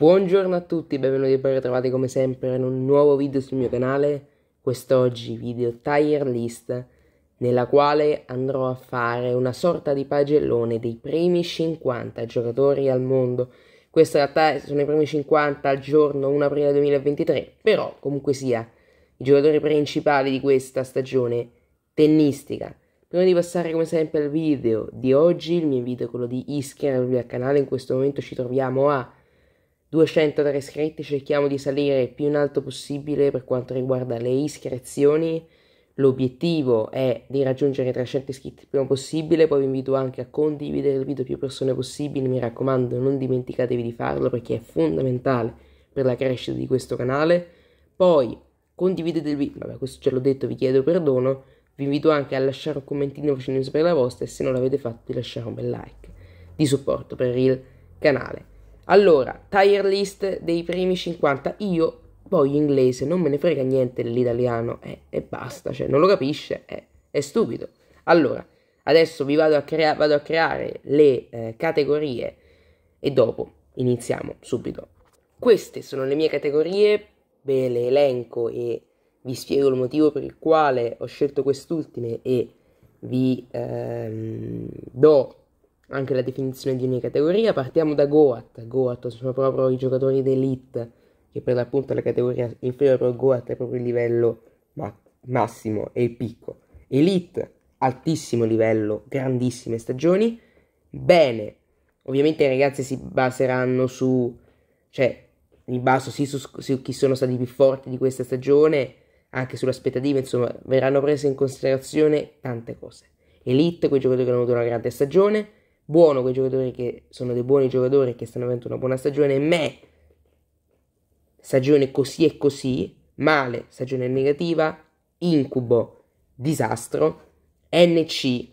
Buongiorno a tutti, benvenuti e ben ritrovati come sempre in un nuovo video sul mio canale. Quest'oggi video tire list nella quale andrò a fare una sorta di pagellone dei primi 50 giocatori al mondo. Questa in realtà sono i primi 50 al giorno 1 aprile 2023, però comunque sia i giocatori principali di questa stagione tennistica. Prima di passare come sempre al video di oggi, il mio invito è quello di iscrivervi al canale, in questo momento ci troviamo a 203 iscritti, cerchiamo di salire più in alto possibile per quanto riguarda le iscrizioni. L'obiettivo è di raggiungere 300 iscritti il prima possibile, poi vi invito anche a condividere il video più persone possibile, mi raccomando non dimenticatevi di farlo perché è fondamentale per la crescita di questo canale. Poi condividete il video, vabbè questo ce l'ho detto, vi chiedo perdono, vi invito anche a lasciare un commentino facendomi sapere la vostra e se non l'avete fatto di lasciare un bel like di supporto per il canale. Allora, tier list dei primi 50. Io voglio inglese, non me ne frega niente l'italiano. Eh, e basta, cioè, non lo capisce, eh, è stupido. Allora, adesso vi vado a, crea- vado a creare le eh, categorie e dopo iniziamo subito. Queste sono le mie categorie, ve le elenco e vi spiego il motivo per il quale ho scelto quest'ultime e vi ehm, do anche la definizione di ogni categoria. Partiamo da Goat. Goat sono proprio i giocatori d'elite, che per l'appunto la categoria inferiore per Goat è proprio il livello ma- massimo e il picco. Elite, altissimo livello, grandissime stagioni. Bene, ovviamente i ragazzi si baseranno su... cioè, mi baso sì su, su chi sono stati più forti di questa stagione, anche sull'aspettativa, insomma, verranno prese in considerazione tante cose. Elite, quei giocatori che hanno avuto una grande stagione, buono quei giocatori che sono dei buoni giocatori che stanno avendo una buona stagione, me stagione così e così, male, stagione negativa, incubo, disastro, NC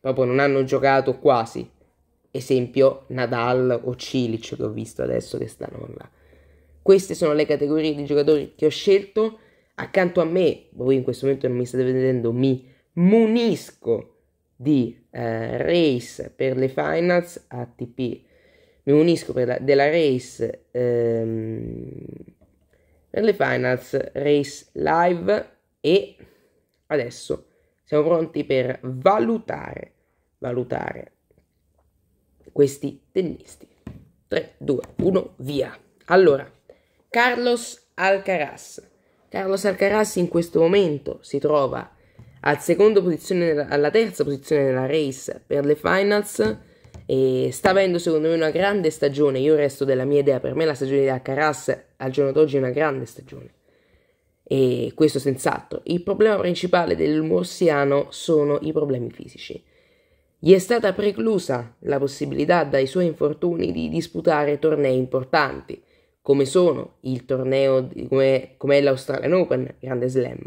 proprio non hanno giocato quasi. Esempio Nadal o Cilic che ho visto adesso che stanno là. Queste sono le categorie di giocatori che ho scelto. Accanto a me, voi in questo momento non mi state vedendo, mi munisco di eh, race per le finals ATP. Mi unisco per la, della race ehm, per le finals race live e adesso siamo pronti per valutare valutare questi tennisti. 3 2 1 via. Allora, Carlos Alcaraz. Carlos Alcaraz in questo momento si trova al secondo posizione, alla terza posizione nella race per le finals e sta avendo secondo me una grande stagione. Io resto della mia idea, per me la stagione di Alcaraz al giorno d'oggi è una grande stagione. E questo senz'altro. Il problema principale del morsiano sono i problemi fisici. Gli è stata preclusa la possibilità dai suoi infortuni di disputare tornei importanti, come sono il torneo, come, come è l'Australian Open, Grande Slam,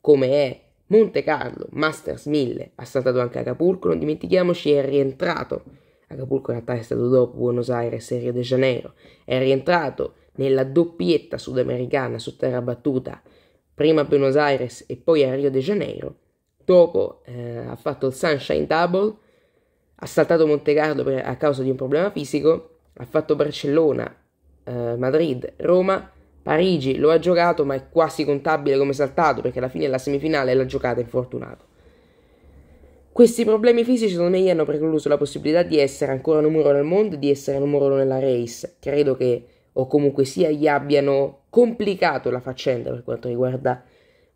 come è Monte Carlo, Masters 1000, ha saltato anche Acapulco, non dimentichiamoci è rientrato. Acapulco in realtà è stato dopo Buenos Aires e Rio de Janeiro, è rientrato nella doppietta sudamericana su terra battuta, prima a Buenos Aires e poi a Rio de Janeiro. Dopo eh, ha fatto il Sunshine Double, ha saltato Monte Carlo per, a causa di un problema fisico, ha fatto Barcellona, eh, Madrid, Roma Parigi lo ha giocato, ma è quasi contabile come saltato perché alla fine della semifinale l'ha giocata infortunato. Questi problemi fisici secondo me gli hanno precluso la possibilità di essere ancora numero uno nel mondo e di essere numero uno nella race. Credo che, o comunque sia, gli abbiano complicato la faccenda per quanto riguarda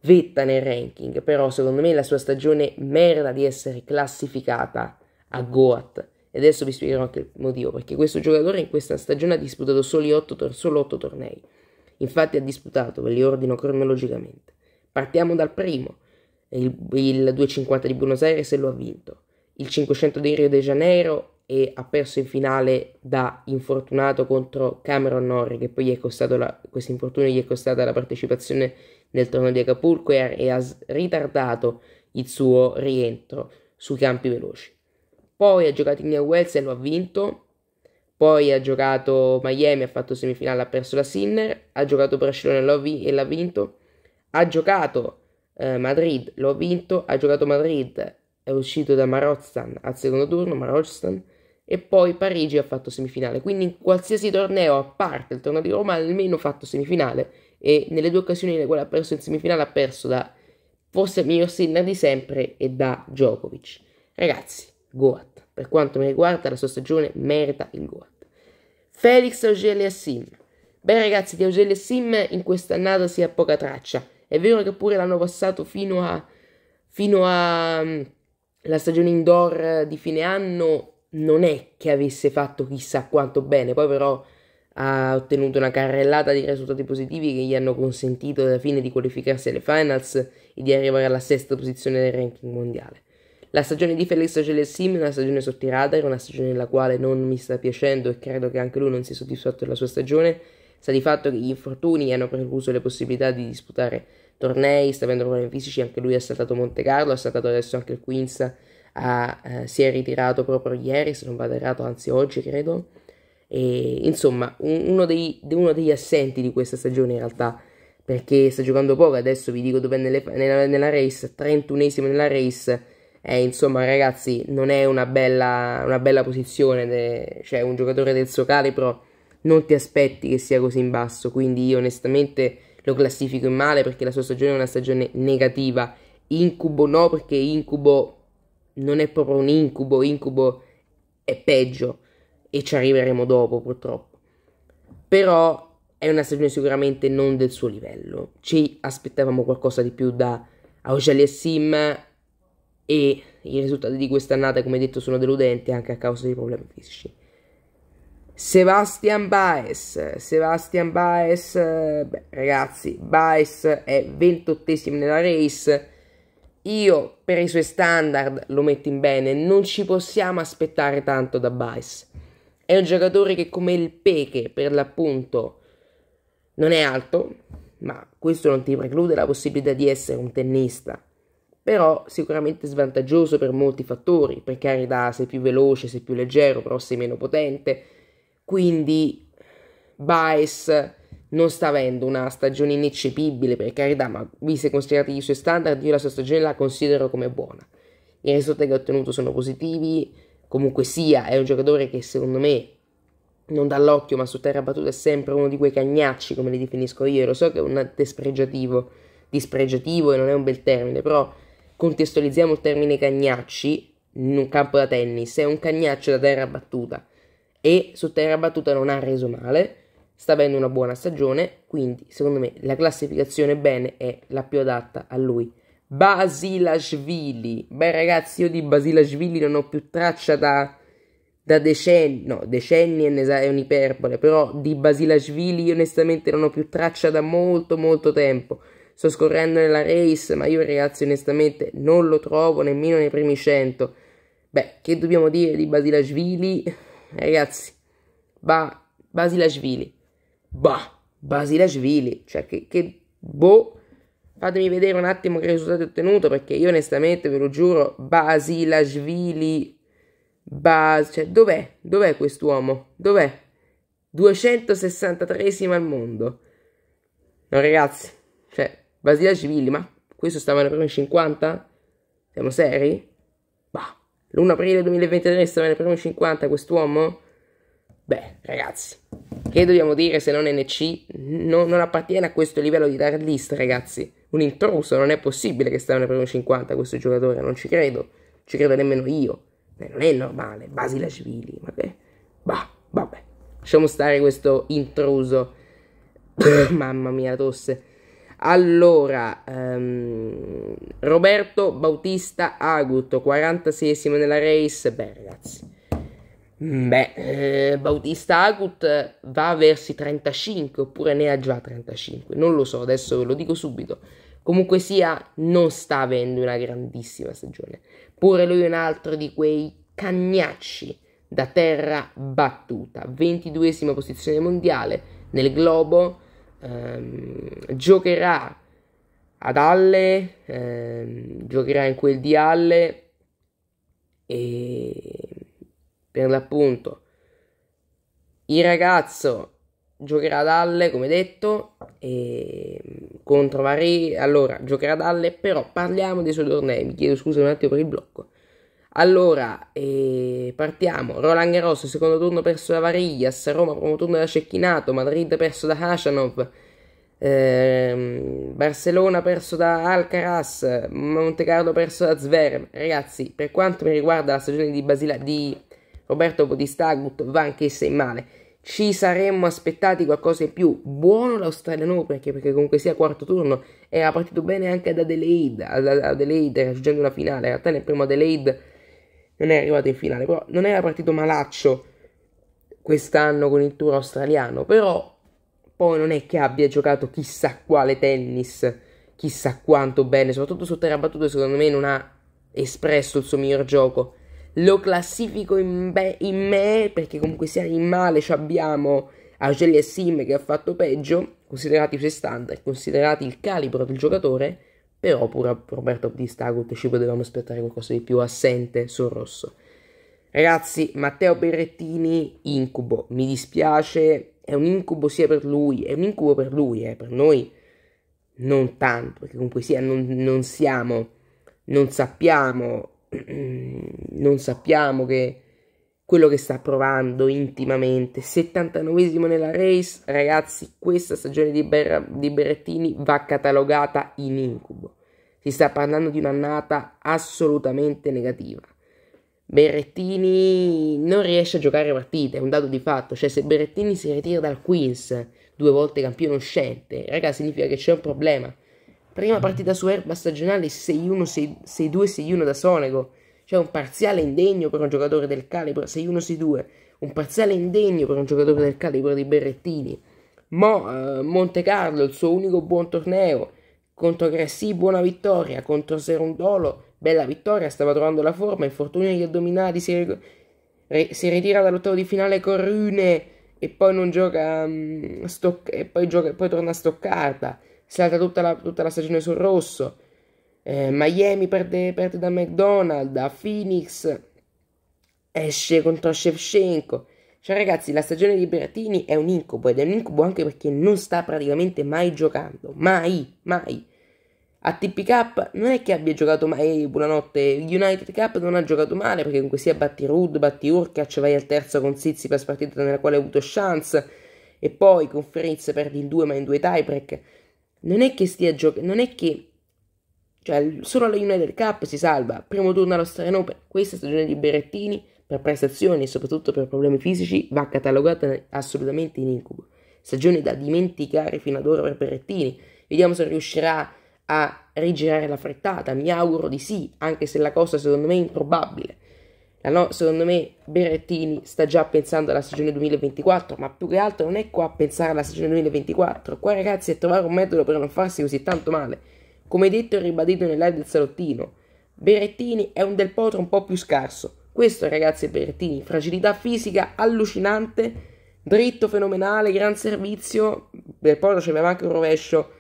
vetta nel ranking. Però secondo me la sua stagione merda di essere classificata a Goat. E adesso vi spiegherò anche il motivo, perché questo giocatore in questa stagione ha disputato solo 8, tor- solo 8 tornei. Infatti ha disputato, ve li ordino cronologicamente. Partiamo dal primo, il, il 250 di Buenos Aires e lo ha vinto. Il 500 di Rio de Janeiro e ha perso in finale da infortunato contro Cameron Norrie, che poi questo infortunio gli è costata la partecipazione nel torneo di Acapulco e, e ha ritardato il suo rientro sui campi veloci. Poi ha giocato in New Wales e lo ha vinto poi ha giocato Miami, ha fatto semifinale, ha perso la Sinner. Ha giocato Barcellona l'ha vi- e l'ha vinto. Ha giocato eh, Madrid, l'ho vinto. Ha giocato Madrid, è uscito da Marozan al secondo turno, Marozan. E poi Parigi ha fatto semifinale. Quindi in qualsiasi torneo, a parte il torneo di Roma, ha almeno fatto semifinale. E nelle due occasioni in cui ha perso in semifinale, ha perso da forse il miglior Sinner di sempre e da Djokovic. Ragazzi, Goat. Per quanto mi riguarda, la sua stagione merita il Goat. Felix Augelia Sim. Beh ragazzi, di Augelia Sim in quest'annata si ha poca traccia. È vero che pure l'hanno passato fino a... fino a... Mm, la stagione indoor di fine anno non è che avesse fatto chissà quanto bene, poi però ha ottenuto una carrellata di risultati positivi che gli hanno consentito alla fine di qualificarsi alle finals e di arrivare alla sesta posizione del ranking mondiale. La stagione di Felix Gelessim è una stagione sotto i radar, una stagione nella quale non mi sta piacendo e credo che anche lui non sia soddisfatto della sua stagione. Sta di fatto che gli infortuni hanno precluso le possibilità di disputare tornei, sta avendo problemi fisici, anche lui ha saltato Monte Carlo, ha saltato adesso anche il Queens, ha, eh, si è ritirato proprio ieri, se non vado errato, anzi oggi credo. E, insomma, uno, dei, uno degli assenti di questa stagione in realtà perché sta giocando poco. Adesso vi dico dove è nelle, nella, nella race, 31esimo nella race, eh, insomma, ragazzi, non è una bella, una bella posizione. De... Cioè, un giocatore del suo calibro non ti aspetti che sia così in basso. Quindi, io onestamente lo classifico in male perché la sua stagione è una stagione negativa. Incubo no, perché incubo non è proprio un incubo. Incubo è peggio. E ci arriveremo dopo, purtroppo. Però è una stagione sicuramente non del suo livello. Ci aspettavamo qualcosa di più da Augelia Sim e i risultati di quest'annata, come detto, sono deludenti anche a causa dei problemi fisici. Sebastian Baez, Sebastian Baez, beh, ragazzi, Baez è 28esimo nella race. Io per i suoi standard lo metto in bene, non ci possiamo aspettare tanto da Baez. È un giocatore che come il Peke, per l'appunto, non è alto, ma questo non ti preclude la possibilità di essere un tennista però sicuramente svantaggioso per molti fattori, per carità, sei più veloce, sei più leggero, però sei meno potente, quindi Baez non sta avendo una stagione ineccepibile, per carità, ma visto e considerati i suoi standard, io la sua stagione la considero come buona. I risultati che ha ottenuto sono positivi, comunque sia, è un giocatore che secondo me non dall'occhio, ma su terra battuta è sempre uno di quei cagnacci, come li definisco io, lo so che è un despregiativo, dispregiativo e non è un bel termine, però contestualizziamo il termine cagnacci in un campo da tennis, è un cagnaccio da terra battuta e su terra battuta non ha reso male, sta avendo una buona stagione, quindi secondo me la classificazione bene è la più adatta a lui. Basilashvili, beh ragazzi io di Basilashvili non ho più traccia da, da decenni, no decenni è un'iperbole, però di Basilashvili onestamente non ho più traccia da molto molto tempo. Sto scorrendo nella race, ma io ragazzi onestamente non lo trovo nemmeno nei primi 100. Beh, che dobbiamo dire di Basilashvili? Ragazzi, va, Basilashvili. Bah, Basilashvili. Cioè, che, che boh. Fatemi vedere un attimo che risultati ho ottenuto, perché io onestamente, ve lo giuro, Basilashvili... Bas... Cioè, dov'è? Dov'è quest'uomo? Dov'è? 263 al mondo. No, ragazzi, Vasilashvili, ma questo stava nel primo 50? Siamo seri? Bah, l'1 aprile 2023 stava nel primo 50 quest'uomo? Beh, ragazzi, che dobbiamo dire se non NC no, non appartiene a questo livello di dark list, ragazzi? Un intruso, non è possibile che stava nel primo 50 questo giocatore, non ci credo, ci credo nemmeno io. non è normale, Civili, vabbè. Bah, vabbè, lasciamo stare questo intruso. Mamma mia, tosse. Allora, ehm, Roberto Bautista Agut, 46esimo nella race. Beh, ragazzi. Beh, Bautista Agut va verso i 35 oppure ne ha già 35, non lo so, adesso ve lo dico subito. Comunque sia, non sta avendo una grandissima stagione. Pure lui è un altro di quei cagnacci da terra battuta. 22esima posizione mondiale nel globo ehm, giocherà ad Halle, ehm, giocherà in quel di Halle e per l'appunto il ragazzo giocherà ad Halle come detto e mm, contro Marie allora giocherà ad Halle però parliamo dei suoi tornei mi chiedo scusa un attimo per il blocco allora, eh, partiamo. Roland Garros, secondo turno perso da Variglias, Roma, primo turno da Cecchinato, Madrid perso da Hashanov, ehm, Barcellona perso da Alcaraz, Monte Carlo perso da Zverev. Ragazzi, per quanto mi riguarda la stagione di, Basila- di Roberto Bodistagut va anch'essa in male. Ci saremmo aspettati qualcosa in più. Buono l'Australia no perché, perché comunque sia quarto turno era partito bene anche ad Adelaide, Adelaide raggiungendo una finale. In realtà nel primo Adelaide non è arrivato in finale, però non era partito malaccio quest'anno con il tour australiano, però poi non è che abbia giocato chissà quale tennis, chissà quanto bene, soprattutto su terra battuta secondo me non ha espresso il suo miglior gioco. Lo classifico in, be- in me perché comunque sia in male ci abbiamo Argelia Sim che ha fatto peggio, considerati i suoi standard, considerati il calibro del giocatore, però pure Roberto di Stagut ci potevamo aspettare qualcosa di più assente sul rosso. Ragazzi, Matteo Berrettini, incubo, mi dispiace, è un incubo sia per lui, è un incubo per lui, eh, per noi non tanto, perché comunque sia non, non siamo, non sappiamo, non sappiamo che quello che sta provando intimamente. 79esimo nella race, ragazzi, questa stagione di, Ber di Berrettini va catalogata in incubo. Si sta parlando di un'annata assolutamente negativa. Berrettini non riesce a giocare partite, è un dato di fatto. Cioè, se Berrettini si ritira dal Queens, due volte campione uscente, ragazzi, significa che c'è un problema. Prima partita su erba stagionale 6-1, 6-2, 6-1 da Sonego. Cioè un parziale indegno per un giocatore del calibro 6-1-6-2, un parziale indegno per un giocatore del calibro di Berrettini. Mo, eh, Monte Carlo, il suo unico buon torneo, contro Grassi buona vittoria, contro Serundolo bella vittoria, stava trovando la forma, infortunio agli addominali, si, re- si ritira dall'ottavo di finale con Rune e poi non gioca, um, stoc- e poi, gioca- poi torna a Stoccarda, salta tutta la, tutta la stagione sul rosso eh, Miami perde, perde da McDonald, a Phoenix, esce contro Shevchenko. Cioè ragazzi, la stagione di Bertini è un incubo ed è un incubo anche perché non sta praticamente mai giocando, mai, mai. A TP Cup non è che abbia giocato mai, eh, buonanotte, United Cup non ha giocato male perché comunque sia batti Rude, batti Urkac, vai al terzo con Sizzi per partita nella quale ha avuto chance e poi con Fritz perdi in due ma in due tiebreak. Non è che stia giocando, non è che cioè, solo la United Cup si salva, primo turno allo Australian Open. Questa stagione di Berrettini, per prestazioni e soprattutto per problemi fisici, va catalogata assolutamente in incubo. Stagione da dimenticare fino ad ora per Berrettini. Vediamo se riuscirà a rigirare la frettata. Mi auguro di sì, anche se la cosa secondo me è improbabile. No, secondo me Berrettini sta già pensando alla stagione 2024, ma più che altro non è qua a pensare alla stagione 2024. Qua ragazzi è trovare un metodo per non farsi così tanto male. Come detto e ribadito nell'area del salottino, Berettini è un del potro un po' più scarso. Questo ragazzi è Berettini, fragilità fisica allucinante, dritto fenomenale, gran servizio, del potro c'aveva anche un rovescio un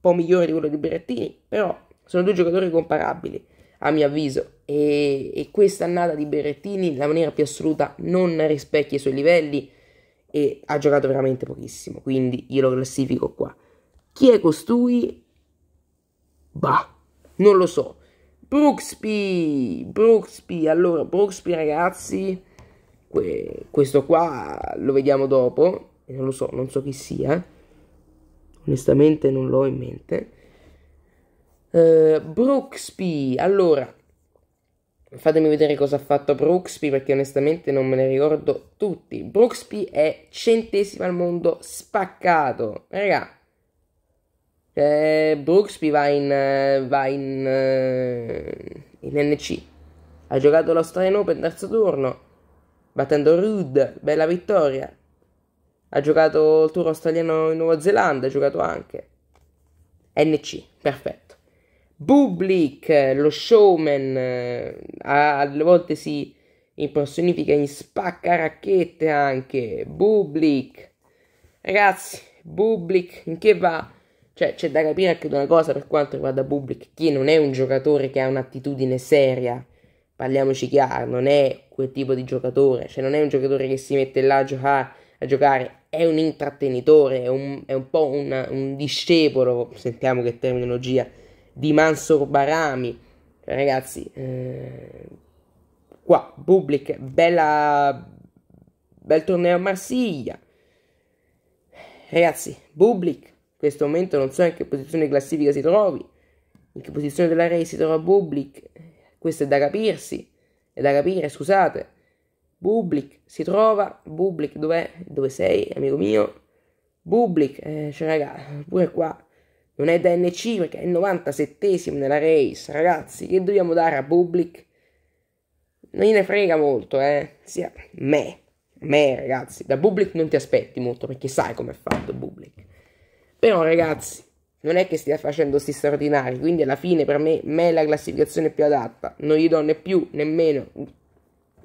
po' migliore di quello di Berettini, però sono due giocatori comparabili a mio avviso. E, e questa annata di Berrettini, la maniera più assoluta, non rispecchia i suoi livelli e ha giocato veramente pochissimo. Quindi glielo classifico qua. Chi è costui? Bah, non lo so. Brooksby, Brooksby, allora Brooksby ragazzi, que questo qua lo vediamo dopo, non lo so, non so chi sia, onestamente non l'ho in mente. Uh, Brooksby, allora, fatemi vedere cosa ha fatto Brooksby perché onestamente non me ne ricordo tutti. Brooksby è centesimo al mondo spaccato, ragazzi eh, Brooksby va in, eh, va in, eh, in NC. Ha giocato l'Australian Open terzo turno, battendo Rude, bella vittoria. Ha giocato il tour australiano in Nuova Zelanda, ha giocato anche. NC, perfetto. Bublik, lo showman, eh, alle volte si impersonifica in spaccaracchette anche. Bublik, ragazzi, Bublik in che va? Cioè, c'è da capire anche una cosa per quanto riguarda Bublik, che non è un giocatore che ha un'attitudine seria, parliamoci chiaro, non è quel tipo di giocatore, cioè non è un giocatore che si mette là a giocare, a giocare. è un intrattenitore, è un, è un po' un, un, discepolo, sentiamo che terminologia, di Mansor Barami. Cioè, ragazzi, eh, qua, Bublik, bella, bel torneo a Marsiglia. Ragazzi, Bublik questo momento non so in che posizione classifica si trovi, in che posizione della race si trova Bublik, questo è da capirsi, è da capire, scusate. Bublik si trova, Bublik dov'è? Dove sei, amico mio? Bublik, eh, cioè raga, pure qua non è da NC perché è il 97esimo nella race, ragazzi, che dobbiamo dare a Bublik? Non gliene frega molto, eh. Sia me, me ragazzi, da Bublik non ti aspetti molto perché sai com'è fatto Bublik. Però ragazzi, non è che stia facendo sti straordinari, quindi alla fine per me me è la classificazione più adatta. Non gli do né più né meno.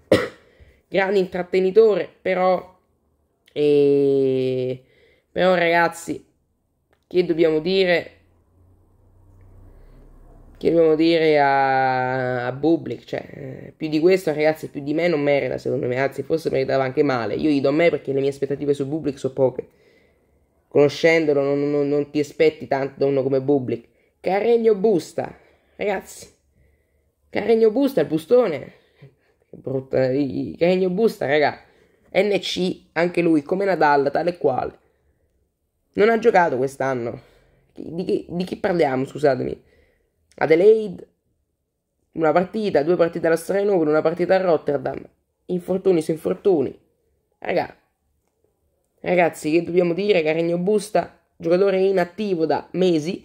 Grande intrattenitore, però... E... Però ragazzi, che dobbiamo dire? Che dobbiamo dire a, a Bublik? Cioè, eh, più di questo, ragazzi, più di me non merita, secondo me. Anzi, forse meritava anche male. Io gli do me perché le mie aspettative su Bublik sono poche conoscendolo non, non, non ti aspetti tanto da uno come Bublik. Carregno Busta, ragazzi, Carregno Busta, il bustone, brutta, Carregno Busta, raga, NC, anche lui, come Nadal, tale e quale. Non ha giocato quest'anno. Di chi, di chi parliamo, scusatemi? Adelaide, una partita, due partite alla Strasburgo, una partita a Rotterdam. Infortuni su infortuni. Ragazzi. Ragazzi, che dobbiamo dire? che Regno Busta, giocatore inattivo da mesi,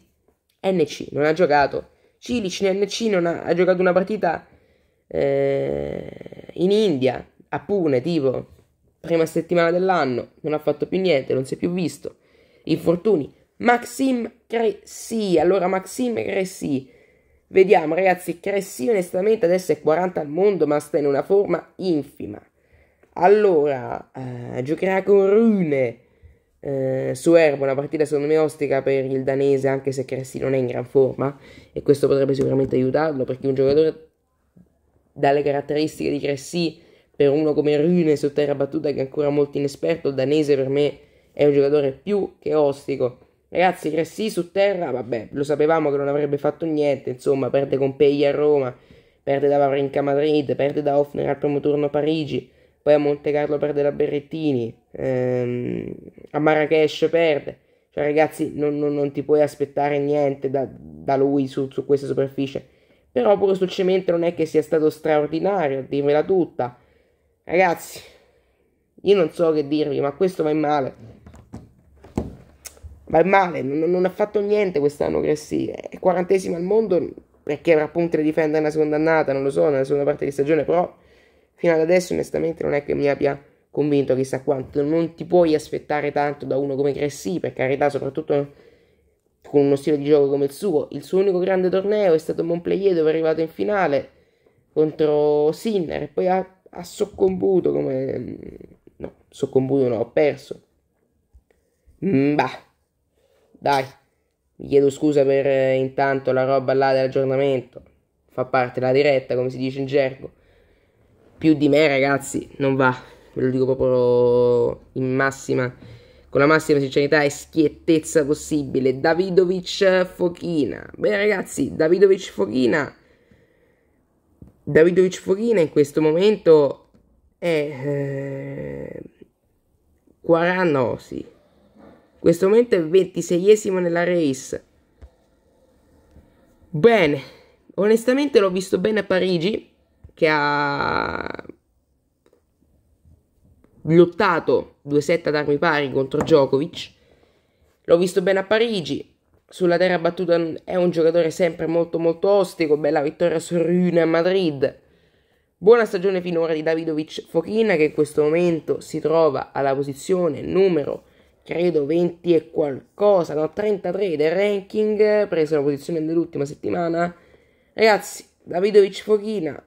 NC non ha giocato. Cilic NC non ha, ha giocato una partita eh, in India, a Pune, tipo, prima settimana dell'anno, non ha fatto più niente, non si è più visto. Infortuni. Maxim Cressi, allora Maxim Cressi. Vediamo ragazzi, Cressi onestamente adesso è 40 al mondo ma sta in una forma infima. Allora, eh, giocherà con Rune eh, su Erbo, una partita secondo me ostica per il danese, anche se Cressi non è in gran forma, e questo potrebbe sicuramente aiutarlo, perché un giocatore dalle caratteristiche di Cressi, per uno come Rune su terra battuta che è ancora molto inesperto, il danese per me è un giocatore più che ostico. Ragazzi, Cressi su terra, vabbè, lo sapevamo che non avrebbe fatto niente, insomma, perde con Pei a Roma, perde da Vavrinca a Madrid, perde da Hoffner al primo turno a Parigi, poi a Monte Carlo perde la Berrettini, ehm, a Marrakesh perde. Cioè, ragazzi, non, non, non ti puoi aspettare niente da, da lui su, su, questa superficie. Però pure sul cemento non è che sia stato straordinario, dirmela tutta. Ragazzi, io non so che dirvi, ma questo va in male. Va in male, non, non ha fatto niente quest'anno Grassi. È quarantesimo al mondo perché avrà punti da difendere nella seconda annata, non lo so, nella seconda parte di stagione, però fino ad adesso onestamente non è che mi abbia convinto chissà quanto, non ti puoi aspettare tanto da uno come Cressy, per carità, soprattutto con uno stile di gioco come il suo. Il suo unico grande torneo è stato Montpellier dove è arrivato in finale contro Sinner e poi ha, ha soccombuto come... no, soccombuto no, ha perso. Mm, bah, dai, vi chiedo scusa per eh, intanto la roba là dell'aggiornamento, fa parte della diretta come si dice in gergo più di me ragazzi non va, ve lo dico proprio in massima, con la massima sincerità e schiettezza possibile. Davidovic Fochina, beh ragazzi Davidovic Fochina, Davidovic Fochina in questo momento è... Eh, 40, no, sì. In questo momento è 26esimo nella race. Bene, onestamente l'ho visto bene a Parigi che ha lottato due set ad armi pari contro Djokovic. L'ho visto bene a Parigi, sulla terra battuta è un giocatore sempre molto molto ostico, bella vittoria su Rune a Madrid. Buona stagione finora di Davidovic Fochina che in questo momento si trova alla posizione numero credo 20 e qualcosa, no 33 del ranking, preso la posizione dell'ultima settimana. Ragazzi, Davidovic Fochina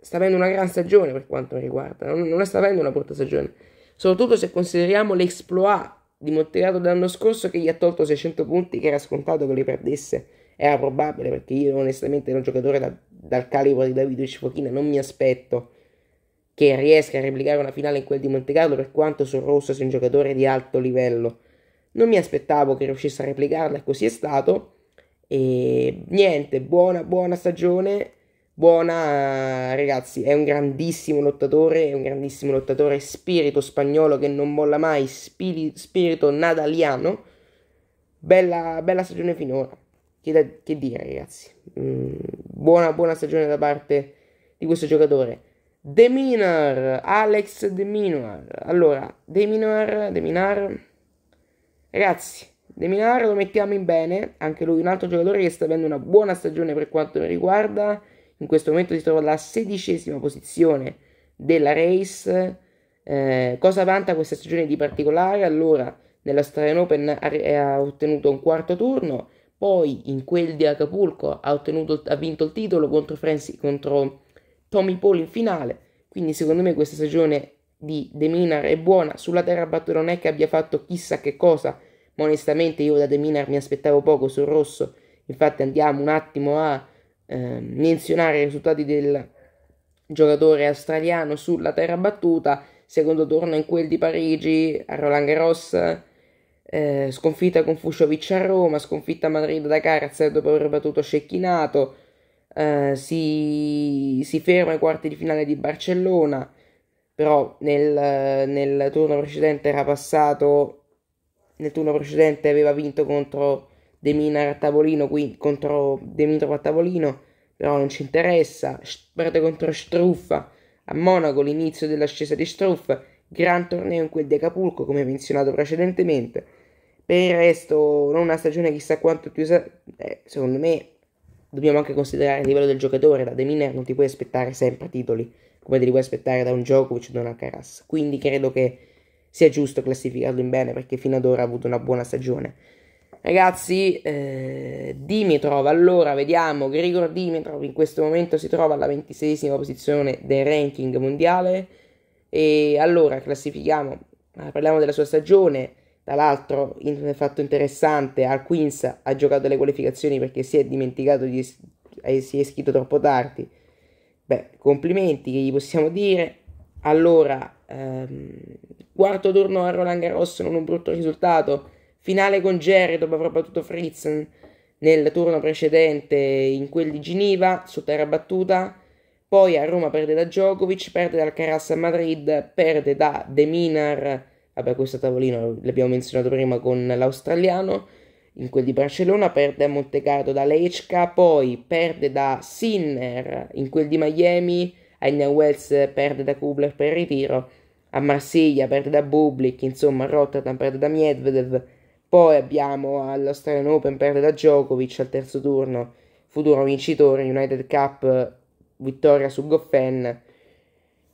sta avendo una gran stagione per quanto mi riguarda, non, non la sta avendo una brutta stagione, soprattutto se consideriamo l'exploit di Montegato dell'anno scorso che gli ha tolto 600 punti che era scontato che li perdesse era probabile perché io onestamente ero un giocatore da, dal calibro di Davide Fochina non mi aspetto che riesca a replicare una finale in quel di Montecarlo per quanto su Rosso sia un giocatore di alto livello non mi aspettavo che riuscisse a replicarla e così è stato e niente buona buona stagione buona, ragazzi, è un grandissimo lottatore, è un grandissimo lottatore, spirito spagnolo che non molla mai, spirito, spirito nadaliano, bella, bella stagione finora, che, da, che dire ragazzi, mm, buona, buona stagione da parte di questo giocatore. De Minar, Alex De Minar, allora, De Minar, De Minar, ragazzi, De Minar lo mettiamo in bene, anche lui un altro giocatore che sta avendo una buona stagione per quanto mi riguarda, in questo momento si trova alla sedicesima posizione della race. Eh, cosa vanta questa stagione di particolare? Allora, nella Australian Open ha, ha, ottenuto un quarto turno, poi in quel di Acapulco ha, ottenuto, ha vinto il titolo contro, Francis, contro Tommy Paul in finale. Quindi, secondo me, questa stagione di De Minar è buona. Sulla terra battuta non è che abbia fatto chissà che cosa, ma onestamente io da De Minar mi aspettavo poco sul rosso. Infatti, andiamo un attimo a eh, menzionare i risultati del giocatore australiano sulla terra battuta, secondo turno in quel di Parigi, a Roland Garros, eh, sconfitta con Fusciovic a Roma, sconfitta a Madrid da Caraz dopo aver battuto Scecchinato, eh, si, si, ferma ai quarti di finale di Barcellona, però nel, nel turno precedente era passato, nel turno precedente aveva vinto contro Deminar a tavolino qui contro Dimitrov a tavolino, però non ci interessa. Perde contro Struffa a Monaco l'inizio dell'ascesa di Struffa, gran torneo in quel di Acapulco come menzionato precedentemente. Per il resto non una stagione chissà quanto più... Eh, secondo me dobbiamo anche considerare il livello del giocatore, da De Miner non ti puoi aspettare sempre titoli come te li puoi aspettare da un gioco o da una Caras. Quindi credo che sia giusto classificarlo in bene perché fino ad ora ha avuto una buona stagione. Ragazzi, eh, Dimitrov, allora vediamo, Grigor Dimitrov in questo momento si trova alla 26esima posizione del ranking mondiale e allora classifichiamo, ah, parliamo della sua stagione, tra l'altro, in, fatto interessante, al Queens ha giocato le qualificazioni perché si è dimenticato, di, si è iscritto troppo tardi. Beh, complimenti che gli possiamo dire. Allora, ehm, quarto turno a Roland Garros, non un brutto risultato. Finale con Jerry dopo aver battuto Fritzen nel turno precedente in quel di Geniva su terra battuta. Poi a Roma perde da Djokovic, perde dal Caras a Madrid, perde da De Minar. Vabbè, questo tavolino l'abbiamo menzionato prima con l'australiano. In quel di Barcellona perde a Montecarlo da Lechka, poi perde da Sinner in quel di Miami. Aina Wells perde da Kubler per il ritiro. A Marsiglia perde da Bublik, insomma, a Rotterdam perde da Medvedev poi abbiamo all'Australian Open perde da Djokovic al terzo turno, futuro vincitore United Cup, vittoria su Goffen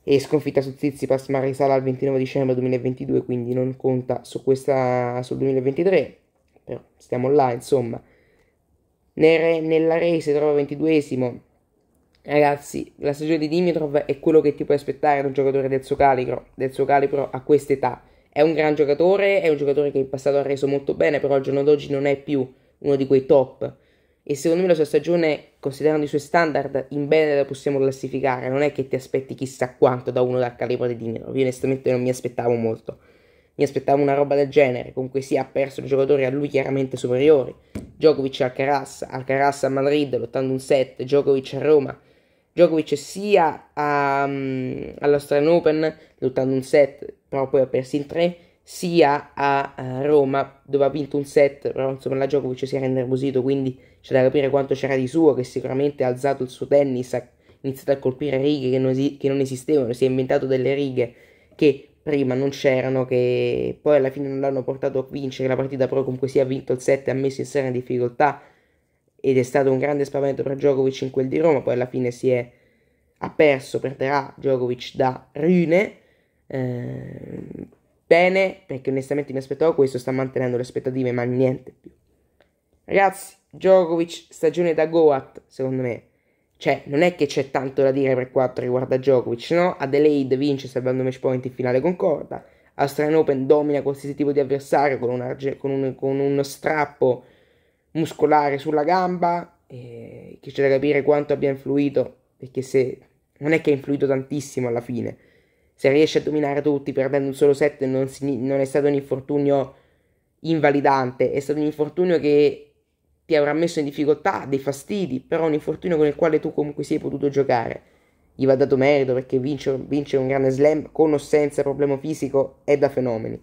e sconfitta su Tsitsipas ma risale al 29 dicembre 2022, quindi non conta su questa sul 2023, però stiamo là, insomma. Nere, nella Re trova 22esimo. Ragazzi, la stagione di Dimitrov è quello che ti puoi aspettare da un giocatore del suo calibro, del suo calibro a quest'età. È un gran giocatore, è un giocatore che in passato ha reso molto bene, però al giorno d'oggi non è più uno di quei top. E secondo me la sua stagione, considerando i suoi standard, in bene la possiamo classificare. Non è che ti aspetti chissà quanto da uno dal calibro di Dinero. Io onestamente non mi aspettavo molto. Mi aspettavo una roba del genere. Comunque sì, ha perso giocatori a lui chiaramente superiori. Djokovic al Alcaraz, Alcaraz a Madrid, lottando l'81-7, Djokovic a Roma. Djokovic sia a, um, mm, all'Australian Open, l'81-7, proprio per Sin 3 sia a eh, Roma dove ha vinto un set, però insomma la Djokovic si era innervosito, quindi c'è da capire quanto c'era di suo, che sicuramente ha alzato il suo tennis, ha iniziato a colpire righe che non, che non esistevano, si è inventato delle righe che prima non c'erano, che poi alla fine non l'hanno portato a vincere la partita, però comunque si è vinto il set e ha messo in seria difficoltà ed è stato un grande spavento per Djokovic in quel di Roma, poi alla fine si è ha perso, perderà Djokovic da Rune Ehm, bene, perché onestamente mi aspettavo questo, sta mantenendo le aspettative, ma niente più. Ragazzi, Djokovic, stagione da Goat, secondo me. Cioè, non è che c'è tanto da dire per quanto riguarda Djokovic, no? Adelaide vince salvando match point in finale con corda. Australian Open domina qualsiasi tipo di avversario con, arge- con, un, con uno strappo muscolare sulla gamba, eh, che c'è da capire quanto abbia influito, perché se non è che ha influito tantissimo alla fine, se riesce a dominare tutti perdendo un solo set non, si, non è stato un infortunio invalidante, è stato un infortunio che ti avrà messo in difficoltà, dei fastidi, però un infortunio con il quale tu comunque sei potuto giocare. Gli va dato merito perché vincere vince un grande slam con o senza problema fisico è da fenomeni.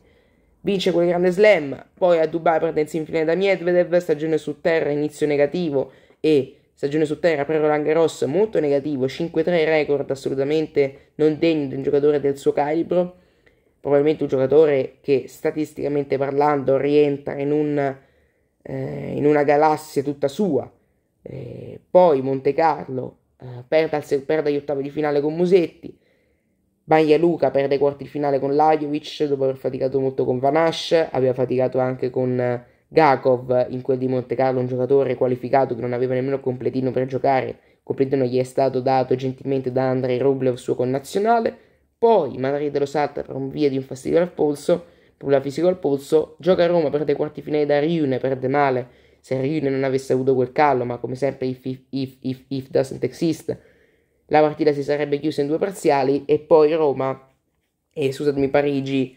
Vince quel grande slam, poi a Dubai perde in semifinale da Medvedev, stagione su terra, inizio negativo e stagione su terra per Roland Garros molto negativo, 5-3 record assolutamente non degno di un giocatore del suo calibro, probabilmente un giocatore che statisticamente parlando rientra in, un, eh, in una galassia tutta sua. Eh, poi Monte Carlo eh, perde, al, perde gli ottavi di finale con Musetti, Baglia Luca perde i quarti di finale con Lajovic dopo aver faticato molto con Vanash, aveva faticato anche con Gakov in quel di Monte Carlo, un giocatore qualificato che non aveva nemmeno completino per giocare, completino gli è stato dato gentilmente da Andrei Rublev, suo connazionale, poi Madrid dello salta per un via di un fastidio al polso, problema fisico al polso, gioca a Roma, perde quarti finali da Riune, perde male, se Riune non avesse avuto quel callo, ma come sempre if, if, if, if, if doesn't exist, la partita si sarebbe chiusa in due parziali e poi Roma, e eh, scusatemi Parigi,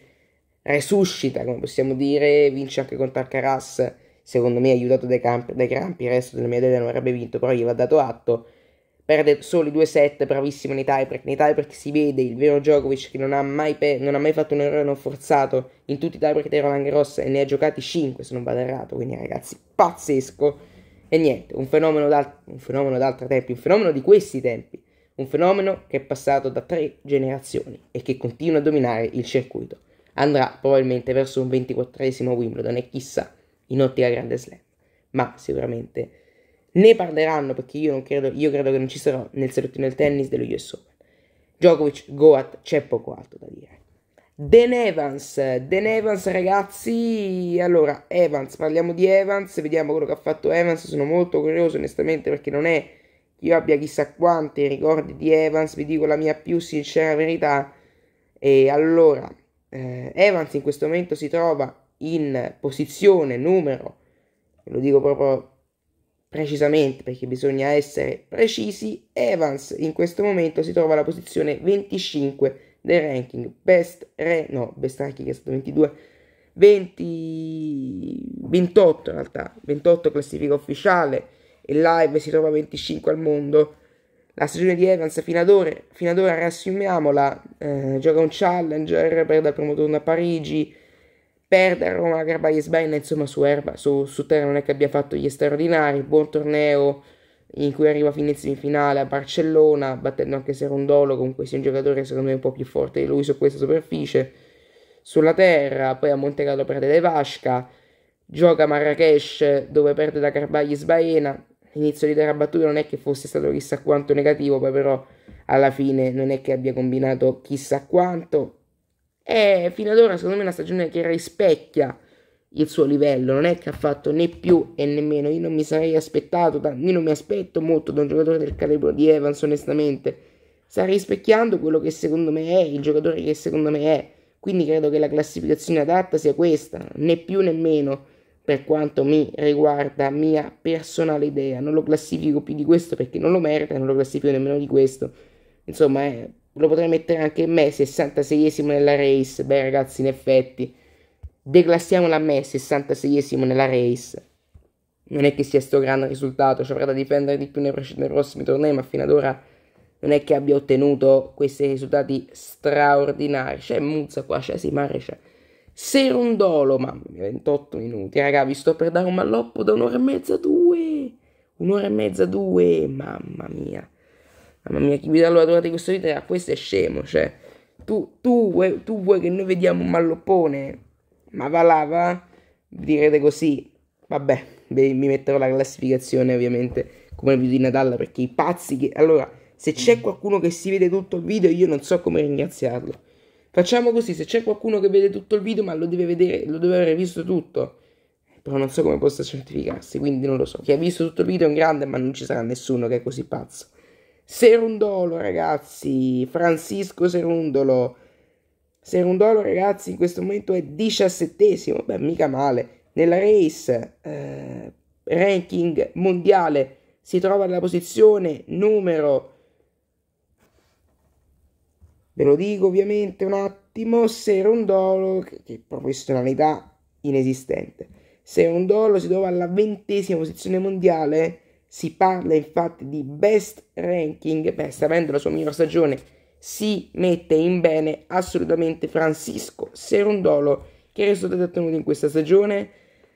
resuscita, eh, come possiamo dire, vince anche contro Alcaraz, secondo me aiutato dai, campi, dai crampi, il resto della mia idea non avrebbe vinto, però gli va dato atto, perde solo i due set, bravissimo nei tiebreak, nei tiebreak si vede il vero Djokovic che non ha mai, pe- non ha mai fatto un errore non forzato in tutti i tiebreak di Roland Garros e ne ha giocati 5 se non vado errato, quindi ragazzi, pazzesco! E niente, un fenomeno, d'al- un fenomeno d'altri tempi, un fenomeno di questi tempi, un fenomeno che è passato da tre generazioni e che continua a dominare il circuito andrà probabilmente verso un 24esimo Wimbledon e chissà in ottica Grande Slam, ma sicuramente ne parleranno perché io, non credo, io credo che non ci sarò nel salottino del tennis dello US Open. Djokovic, Goat, c'è poco altro da dire. Den Evans, Den Evans ragazzi, allora Evans, parliamo di Evans, vediamo quello che ha fatto Evans, sono molto curioso onestamente perché non è che io abbia chissà quanti ricordi di Evans, vi dico la mia più sincera verità e allora eh, Evans in questo momento si trova in posizione numero, lo dico proprio precisamente perché bisogna essere precisi, Evans in questo momento si trova alla posizione 25 del ranking, best, re, no, best ranking è stato 22, 20, 28 in realtà, 28 classifica ufficiale e live si trova 25 al mondo la stagione di Evans fino ad ora, fino ad ora riassumiamola, eh, gioca un challenger, perde al primo turno a Parigi, perde a Roma, Garbayes Bain, insomma su, erba, su, su, terra non è che abbia fatto gli straordinari, buon torneo in cui arriva fino in semifinale a Barcellona, battendo anche Serondolo, comunque sia un giocatore secondo me un po' più forte di lui su questa superficie, sulla terra, poi a Monte Carlo perde dai Vasca, gioca a Marrakesh dove perde da Carbaglio Sbaena, l'inizio di Battuta non è che fosse stato chissà quanto negativo, poi però alla fine non è che abbia combinato chissà quanto. E fino ad ora secondo me è una stagione che rispecchia il suo livello, non è che ha fatto né più e né meno. Io non mi sarei aspettato, io non mi aspetto molto da un giocatore del calibro di Evans, onestamente. Sta rispecchiando quello che secondo me è, il giocatore che secondo me è. Quindi credo che la classificazione adatta sia questa, né più né meno per quanto mi riguarda mia personale idea. Non lo classifico più di questo perché non lo merita, non lo classifico nemmeno di questo. Insomma, eh, lo potrei mettere anche in me, 66esimo nella race. Beh ragazzi, in effetti, declassiamolo a me, 66esimo nella race. Non è che sia sto grande risultato, ci avrà da difendere di più nei, nei prossimi tornei, ma fino ad ora non è che abbia ottenuto questi risultati straordinari. C'è Muzza qua, c'è Simare, c'è Serondolo, mamma mia, 28 minuti, eh, raga, vi sto per dare un malloppo da un'ora e mezza, due, un'ora e mezza, due, mamma mia, mamma mia, chi vi dà la durata di questo video, raga, ah, questo è scemo, cioè, tu, tu, vuoi, tu vuoi che noi vediamo un malloppone, ma va là, va, direte così, vabbè, mi metterò la classificazione, ovviamente, come il video di Natale, perché i pazzi che, allora, se c'è qualcuno che si vede tutto il video, io non so come ringraziarlo. Facciamo così, se c'è qualcuno che vede tutto il video ma lo deve vedere, lo deve aver visto tutto, però non so come possa certificarsi, quindi non lo so. Chi ha visto tutto il video è un grande, ma non ci sarà nessuno che è così pazzo. Serundolo, ragazzi, Francisco Serundolo. Serundolo, ragazzi, in questo momento è diciassettesimo, beh, mica male. Nella race eh, ranking mondiale si trova nella posizione numero Ve lo dico ovviamente un attimo, Serondolo, che è professionalità inesistente. Serondolo si trova alla ventesima posizione mondiale, si parla infatti di best ranking, beh, sta la sua migliore stagione, si mette in bene assolutamente Francisco Serondolo, che risultato ha ottenuto in questa stagione.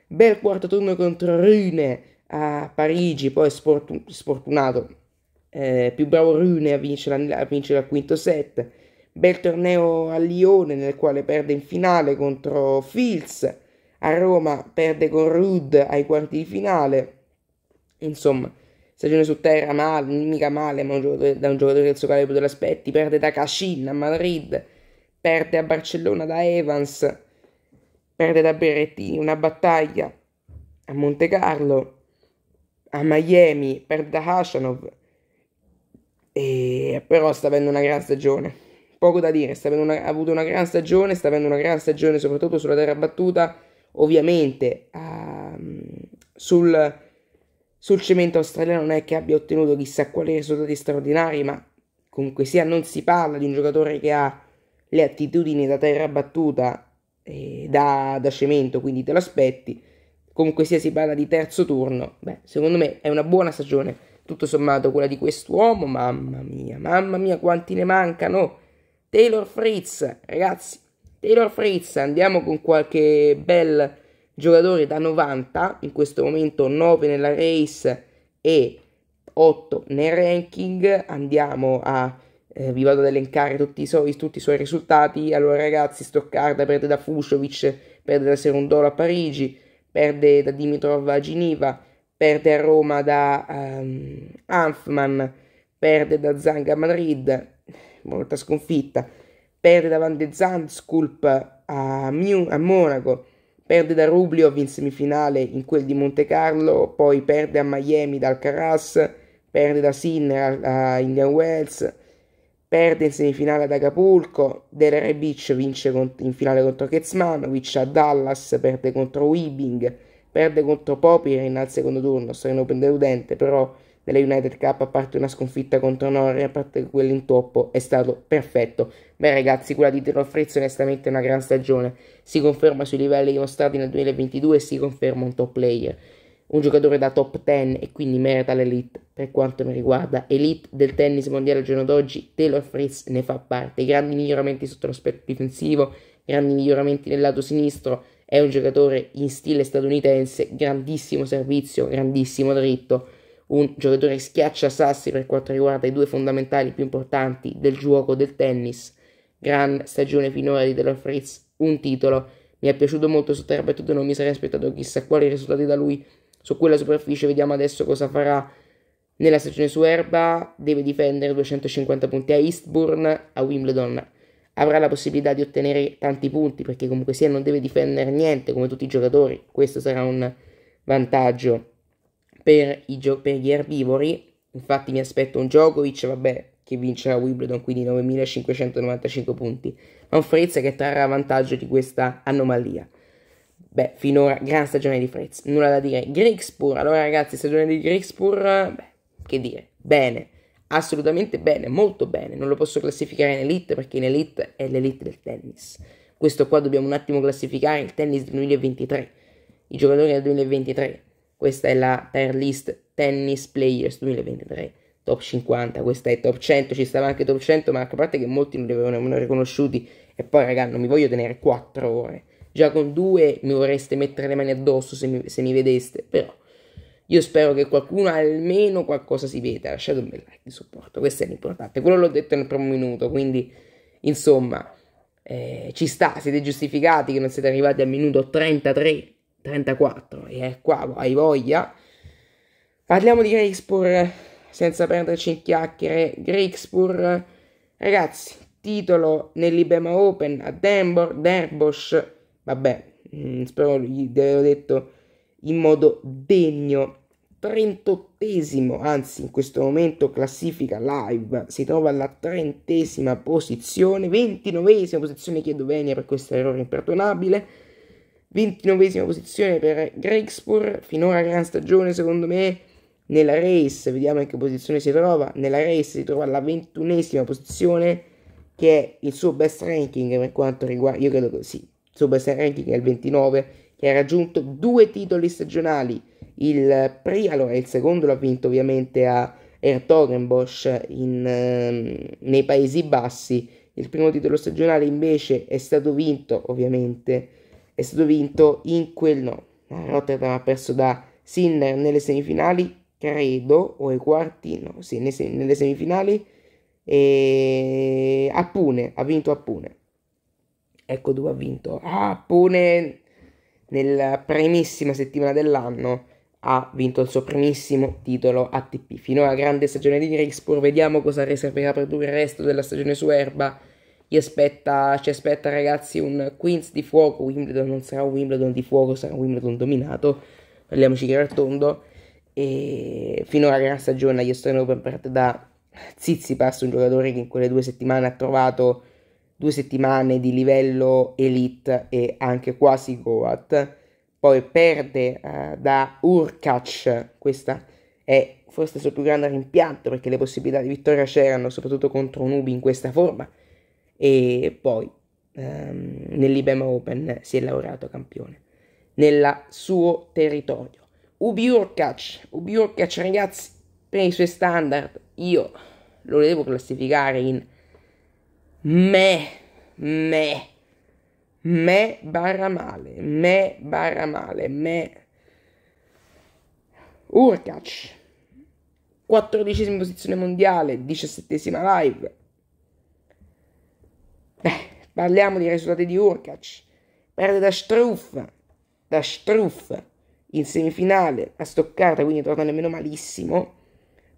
Bel quarto turno contro Rune a Parigi, poi sfortunato eh, più bravo Rune a vincere, a vincere al quinto set, Bel torneo a Lione nel quale perde in finale contro Fils, a Roma perde con Rud ai quarti di finale. Insomma, stagione su terra male, mica male, ma un da un giocatore del suo calibro te l'aspetti. Perde da Cascin a Madrid, perde a Barcellona da Evans, perde da Berrettini, una battaglia a Monte Carlo, a Miami, perde da Hashanov. E però sta avendo una gran stagione poco da dire, una, ha avuto una gran stagione, sta avendo una gran stagione soprattutto sulla terra battuta, ovviamente uh, sul, sul, cemento australiano non è che abbia ottenuto chissà quali risultati straordinari, ma comunque sia non si parla di un giocatore che ha le attitudini da terra battuta e da, da cemento, quindi te lo aspetti, comunque sia si parla di terzo turno, beh secondo me è una buona stagione tutto sommato quella di quest'uomo, mamma mia, mamma mia quanti ne mancano, Taylor Fritz, ragazzi, Taylor Fritz, andiamo con qualche bel giocatore da 90, in questo momento 9 nella race e 8 nel ranking, andiamo a, eh, vi vado ad elencare tutti i, suoi, tutti i suoi risultati, allora ragazzi Stoccarda perde da Fuscovic, perde da Serundolo a Parigi, perde da Dimitrov a Ginevra, perde a Roma da um, Hanfman, perde da Zanga a Madrid, molta sconfitta, perde davanti a Zandskulp a, Mew, a Monaco, perde da Rublev in semifinale in quel di Monte Carlo, poi perde a Miami dal Carras, perde da Sinner a, Indian Wells, perde in semifinale ad Acapulco, Del Beach vince in finale contro Ketsmanovic, a Dallas perde contro Weebing, perde contro Popirin al secondo turno, storia in open deludente, però della United Cup, a parte una sconfitta contro Norri, a parte quell'intoppo, è stato perfetto. Beh ragazzi, quella di Tiro Frezzo è onestamente una gran stagione, si conferma sui livelli mostrati nel 2022 e si conferma un top player. Un giocatore da top 10 e quindi merita l'elite. Per quanto mi riguarda, elite del tennis mondiale al giorno d'oggi, Taylor Fritz ne fa parte. Grandi miglioramenti sotto l'aspetto difensivo, grandi miglioramenti nel lato sinistro, è un giocatore in stile statunitense, grandissimo servizio, grandissimo dritto un giocatore schiaccia sassi per quanto riguarda i due fondamentali più importanti del gioco del tennis. Gran stagione finora di Taylor Fritz, un titolo. Mi è piaciuto molto su terra battuta, non mi sarei aspettato chissà quali risultati da lui su quella superficie. Vediamo adesso cosa farà nella stagione su erba. Deve difendere 250 punti a Eastbourne, a Wimbledon. Avrà la possibilità di ottenere tanti punti perché comunque sia non deve difendere niente come tutti i giocatori. Questo sarà un vantaggio per, i gio- per gli erbivori, infatti mi aspetto un Djokovic, vabbè, che vincerà Wimbledon, quindi 9.595 punti, ma un Fritz che trarrà vantaggio di questa anomalia. Beh, finora gran stagione di Fritz, nulla da dire. Grigspur, allora ragazzi, stagione di Grigspur, beh, che dire, bene, assolutamente bene, molto bene. Non lo posso classificare in elite perché in elite è l'elite del tennis. Questo qua dobbiamo un attimo classificare il tennis del 2023, i giocatori del 2023. Questa è la tier list Tennis Players 2023 top 50, questa è top 100, ci stava anche top 100, ma a parte che molti non li avevano nemmeno riconosciuti. E poi, raga, non mi voglio tenere 4 ore. Già con due mi vorreste mettere le mani addosso se mi, se mi vedeste, però io spero che qualcuno almeno qualcosa si veda. Lasciate un bel like di supporto, questo è l'importante. Quello l'ho detto nel primo minuto, quindi insomma, eh, ci sta, siete giustificati che non siete arrivati al minuto 33 34 e qua hai voglia. Parliamo di Grixpur senza perderci in chiacchiere. Grixpur, ragazzi, titolo nell'Ibema Open a Denbor, Derbosh, vabbè, mm, spero gli avevo detto in modo degno. 38esimo, anzi in questo momento classifica live, si trova alla trentesima posizione, 29esima posizione chiedo venia per questo errore imperdonabile. 29esima posizione per Gregspur, finora gran stagione secondo me. Nella race, vediamo in che posizione si trova. Nella race si trova alla 21esima posizione, che è il suo best ranking per quanto riguarda, io credo che sì, il suo best ranking è il 29, che ha raggiunto due titoli stagionali. Il, pre, allora, il secondo l'ha vinto ovviamente a Ertogenbosch in, eh, nei Paesi Bassi, il primo titolo stagionale invece è stato vinto ovviamente è stato vinto in quel quello. Rotterdam ha perso da Sinner nelle semifinali, credo, o ai quarti, no, sì, nelle semifinali, e a Pune, ha vinto a Pune. Ecco dove ha vinto. Ah, Pune nella primissima settimana dell'anno ha vinto il suo primissimo titolo ATP. Fino alla grande stagione di Rixpur, vediamo cosa riserverà per il resto della stagione su erba aspetta, ci aspetta ragazzi un Queens di fuoco, Wimbledon non sarà un Wimbledon di fuoco, sarà un Wimbledon dominato, parliamoci chiaro al tondo, e finora gran stagione agli Australian Open parte da Zizipas, un giocatore che in quelle due settimane ha trovato due settimane di livello elite e anche quasi Goat, poi perde uh, da Urkac, questa è forse il suo più grande rimpianto perché le possibilità di vittoria c'erano soprattutto contro Nubi in questa forma, e poi ehm, nell'Ibema Open si è laureato campione nel suo territorio. Ubiurkac, Ubiurkac ragazzi, per i suoi standard io lo devo classificare in me, me, me barra male, me barra male, me. Urkac, 14 posizione mondiale, 17 live, Beh, parliamo di risultati di Urkac. Perde da Struff, da Struff in semifinale a Stoccarda, quindi torna nemmeno malissimo.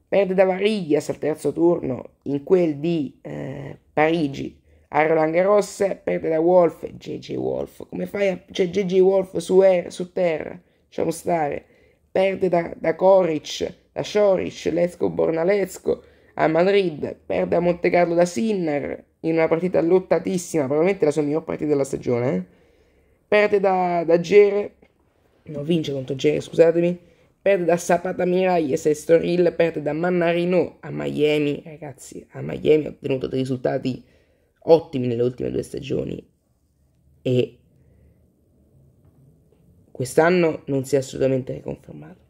Perde da Variglias al terzo turno in quel di eh, Parigi a Roland Garros. Perde da Wolf, JJ Wolf. Come fai a... Cioè, JJ Wolf su, air, er, su terra, lasciamo stare. Perde da, da Coric, da Shoric, Lesco Bornalesco a Madrid. Perde a Monte Carlo da Sinner in una partita lottatissima, probabilmente la sua miglior partita della stagione. Eh? Perde da, da Gere, no, vince contro Gere, scusatemi. Perde da Sapata Miraglia a Storil, perde da Mannarino a Miami, ragazzi, a Miami ha ottenuto dei risultati ottimi nelle ultime due stagioni e quest'anno non si è assolutamente riconfermato.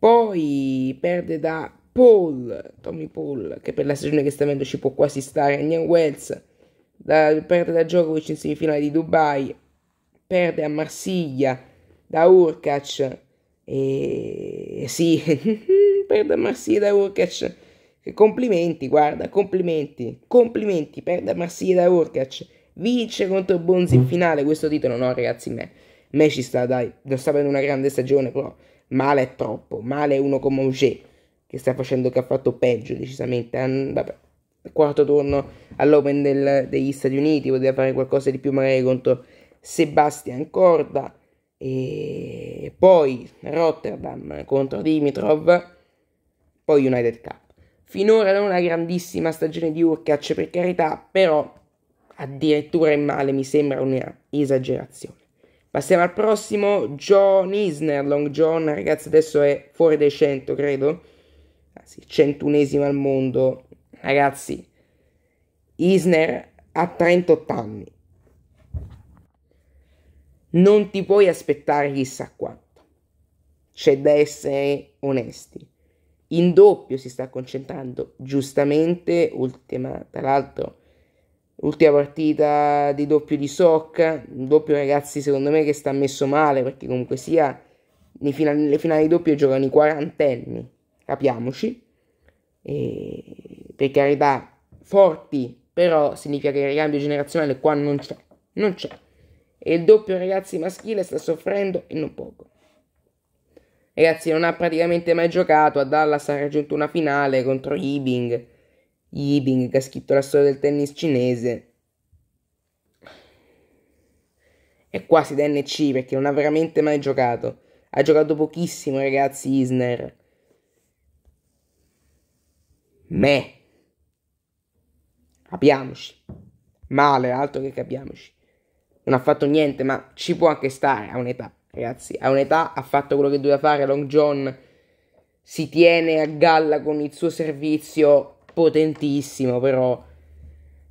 Poi perde da Paul, Tommy Paul, che per la stagione che sta avendo ci può quasi stare, Nian Wells, da, perde da Djokovic in semifinale di Dubai, perde a Marsiglia, da Urkac, e sì, perde a Marsiglia da Urkac, complimenti, guarda, complimenti, complimenti, perde a Marsiglia da Urkac, vince contro Bonzi in finale, questo titolo no ragazzi, me, me ci sta dai, non sta avendo una grande stagione, però male è troppo, male è uno come Auger che sta facendo, che ha fatto peggio decisamente. And, vabbè, quarto turno all'Open del, degli Stati Uniti, poteva fare qualcosa di più magari contro Sebastian Corda. E poi Rotterdam contro Dimitrov, poi United Cup. Finora non una grandissima stagione di Urkac per carità, però addirittura in male mi sembra un'esagerazione. Passiamo al prossimo, John Isner, Long John, ragazzi adesso è fuori dai 100 credo, ragazzi, centunesima al mondo, ragazzi, Isner ha 38 anni. Non ti puoi aspettare chissà quanto. C'è da essere onesti. In doppio si sta concentrando, giustamente, ultima, tra l'altro, ultima partita di doppio di Soc, un doppio ragazzi secondo me che sta messo male perché comunque sia nelle finali, nelle finali doppie giocano i quarantenni, capiamoci. E, per carità, forti, però significa che il ricambio generazionale qua non c'è. Non c'è. E il doppio ragazzi maschile sta soffrendo e non poco. Ragazzi, non ha praticamente mai giocato. A Dallas ha raggiunto una finale contro Yibing. Yibing che ha scritto la storia del tennis cinese. È quasi da NC perché non ha veramente mai giocato. Ha giocato pochissimo, ragazzi, Isner. Me. Capiamoci. Male, altro che capiamoci. Non ha fatto niente, ma ci può anche stare a un'età, ragazzi. A un'età ha fatto quello che doveva fare. Long John si tiene a galla con il suo servizio potentissimo, però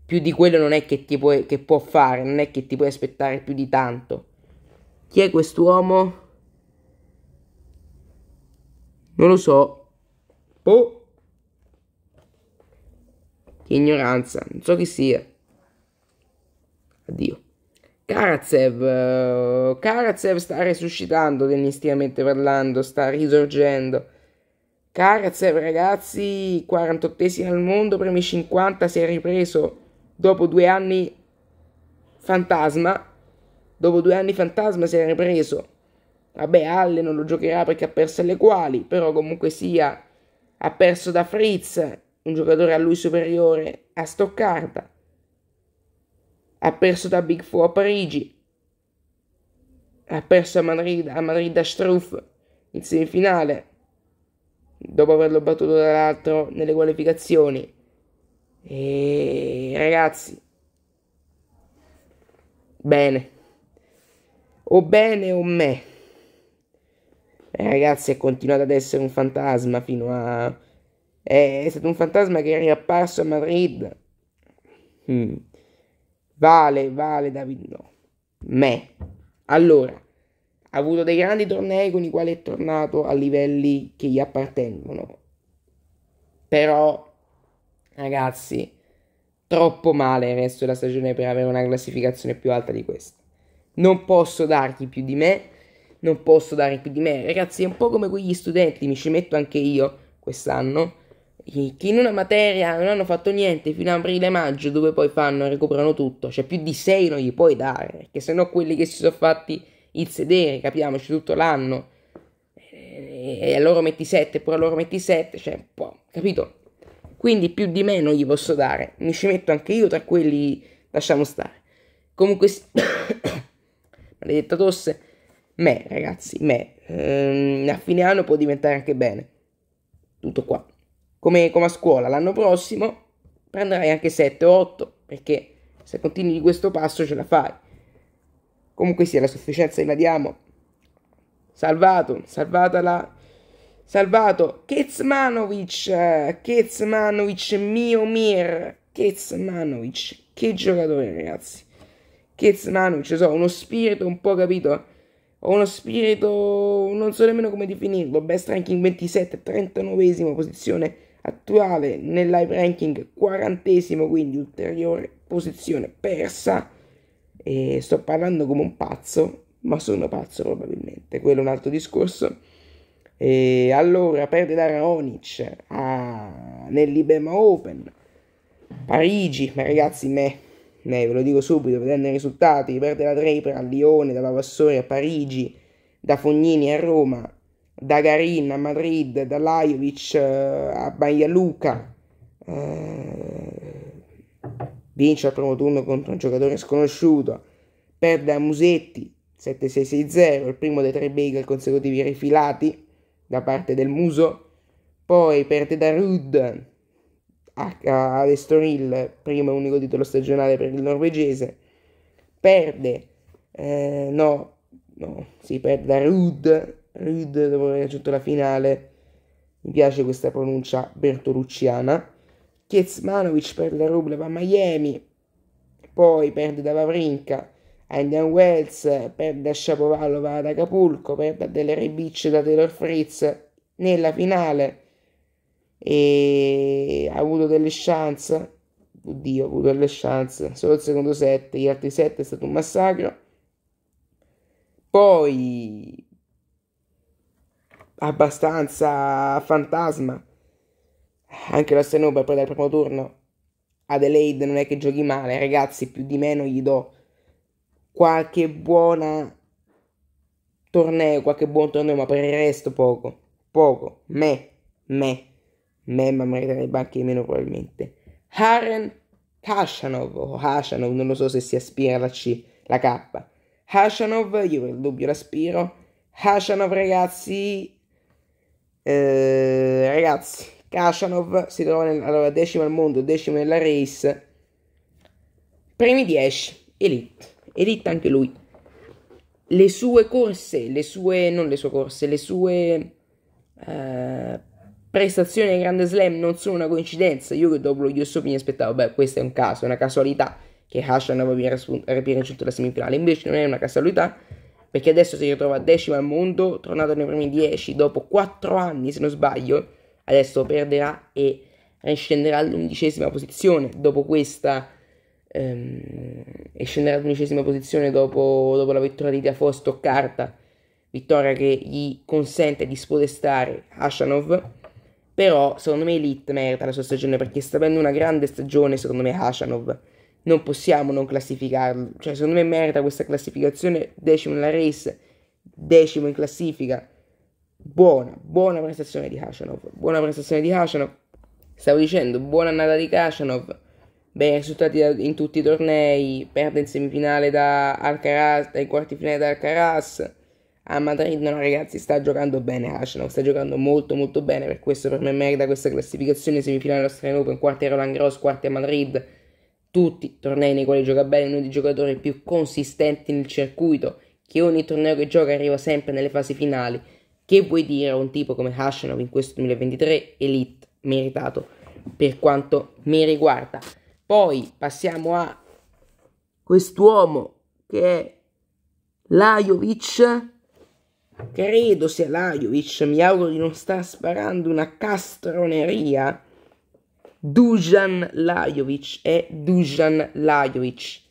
più di quello non è che ti puoi, che può fare, non è che ti puoi aspettare più di tanto. Chi è quest'uomo? Non lo so. Boh ignoranza, non so chi sia. Addio. Karatsev, eh, Karatsev sta resuscitando tennisticamente parlando, sta risorgendo. Karatsev ragazzi, 48esimo al mondo, premi 50, si è ripreso dopo due anni fantasma. Dopo due anni fantasma si è ripreso. Vabbè, Alle non lo giocherà perché ha perso le quali, però comunque sia, ha perso da Fritz un giocatore a lui superiore a Stoccarda, ha perso da Big Four a Parigi, ha perso a Madrid, a, Madrid a Struff in semifinale, dopo averlo battuto dall'altro nelle qualificazioni. E ragazzi, bene, o bene o me. ragazzi, è continuato ad essere un fantasma fino a è stato un fantasma che è riapparso a Madrid. Mm. Vale, vale David no. Me. Allora, ha avuto dei grandi tornei con i quali è tornato a livelli che gli appartengono. Però, ragazzi, troppo male il resto della stagione per avere una classificazione più alta di questa. Non posso dargli più di me, non posso dare più di me. Ragazzi, è un po' come quegli studenti, mi ci metto anche io quest'anno che in una materia non hanno fatto niente fino a aprile-maggio, dove poi fanno e recuperano tutto, cioè più di 6 non gli puoi dare, perché no quelli che si sono fatti il sedere, capiamoci, tutto l'anno, e a loro metti 7, pure a loro metti 7, cioè un po', capito? Quindi più di me non gli posso dare, mi ci metto anche io tra quelli, lasciamo stare. Comunque, maledetta tosse, me ragazzi, me, ehm, a fine anno può diventare anche bene. Tutto qua come, come a scuola l'anno prossimo prenderai anche 7 o 8 perché se continui di questo passo ce la fai. Comunque sia, la sufficienza la diamo. Salvato, salvata la... Salvato, Kezmanovic, Kezmanovic, mio mir, Kezmanovic, che giocatore ragazzi. Kezmanovic, so, uno spirito un po' capito, ho uno spirito, non so nemmeno come definirlo, best ranking 27, 39esima posizione attuale nel live ranking quarantesimo, quindi ulteriore posizione persa. E sto parlando come un pazzo, ma sono pazzo probabilmente, quello è un altro discorso. E allora perde la Raonic a... Ah, nell'Ibema Open, Parigi, ma ragazzi me, me, ve lo dico subito, vedendo i risultati, perde la Draper a Lione, da Lavassore a Parigi, da Fognini a Roma, da Garin a Madrid, da Lajovic eh, a Bagnaluca, eh, vince al primo turno contro un giocatore sconosciuto, perde a Musetti 7-6-6-0, il primo dei tre bagel consecutivi rifilati da parte del Muso, poi perde da Rud a Estoril, primo e unico titolo stagionale per il norvegese, perde, eh, no, no, si perde da Rud Reed dopo aver raggiunto la finale. Mi piace questa pronuncia bertolucciana. Kiezmanovic perde la Rublev a Miami, poi perde da Vavrinka a Indian Wells, perde a Shapovalova ad Acapulco, perde a Delle Rebic da Taylor Fritz nella finale e ha avuto delle chance oddio, ha avuto delle chance, solo il secondo set, gli altri set è stato un massacro. Poi abbastanza fantasma. Anche la Stenoba poi dal primo turno. Adelaide non è che giochi male, ragazzi, più di meno gli do qualche buona torneo, qualche buon torneo, ma per il resto poco, poco, me, me, me, ma meriterebbe banchi meno probabilmente. Haren Kashanov, o Hashanov, non lo so se si aspira la C, la K. Hashanov, io ho il dubbio l'aspiro. Hashanov, ragazzi, eh, ragazzi, Kashanov si trova nel, allora, decimo al mondo, decimo nella race. Primi 10, Elite. Elite anche lui. Le sue corse, le sue, non le sue corse, le sue eh, prestazioni nel Grande Slam non sono una coincidenza. Io che dopo lo Yusuf mi aspettavo, beh, questo è un caso, è una casualità che Kashanov abbia raggiunto la semifinale. Invece non è una casualità perché adesso si ritrova decimo al mondo, tornato nei primi 10 dopo 4 anni se non sbaglio, adesso perderà e scenderà all'undicesima posizione dopo questa ehm, e scenderà all'undicesima posizione dopo, dopo la vittoria di Tiafo Stoccarta, vittoria che gli consente di spodestare Ashanov. però secondo me Elite merita la sua stagione perché sta avendo una grande stagione secondo me Hashanov non possiamo non classificarlo. Cioè, secondo me merita questa classificazione. Decimo nella race, decimo in classifica. Buona, buona prestazione di Hashanov. Buona prestazione di Hashanov. Stavo dicendo, buona annata di Kashanov. Bene risultati in tutti i tornei. Perde in semifinale da Alcaraz, dai quarti finale da Alcaraz. A Madrid, no, ragazzi, sta giocando bene Hashanov. Sta giocando molto, molto bene. Per questo, per me, merita questa classificazione. Semifinale Australian Open, quarti a Roland Gross, quarti a Madrid tutti i tornei nei quali gioca bene uno dei giocatori più consistenti nel circuito, che ogni torneo che gioca arriva sempre nelle fasi finali. Che vuoi dire a un tipo come Hashanov in questo 2023 elite meritato per quanto mi riguarda. Poi passiamo a quest'uomo che è Lajovic. Credo sia Lajovic, mi auguro di non star sparando una castroneria Dujan Lajovic è Dujan Lajovic.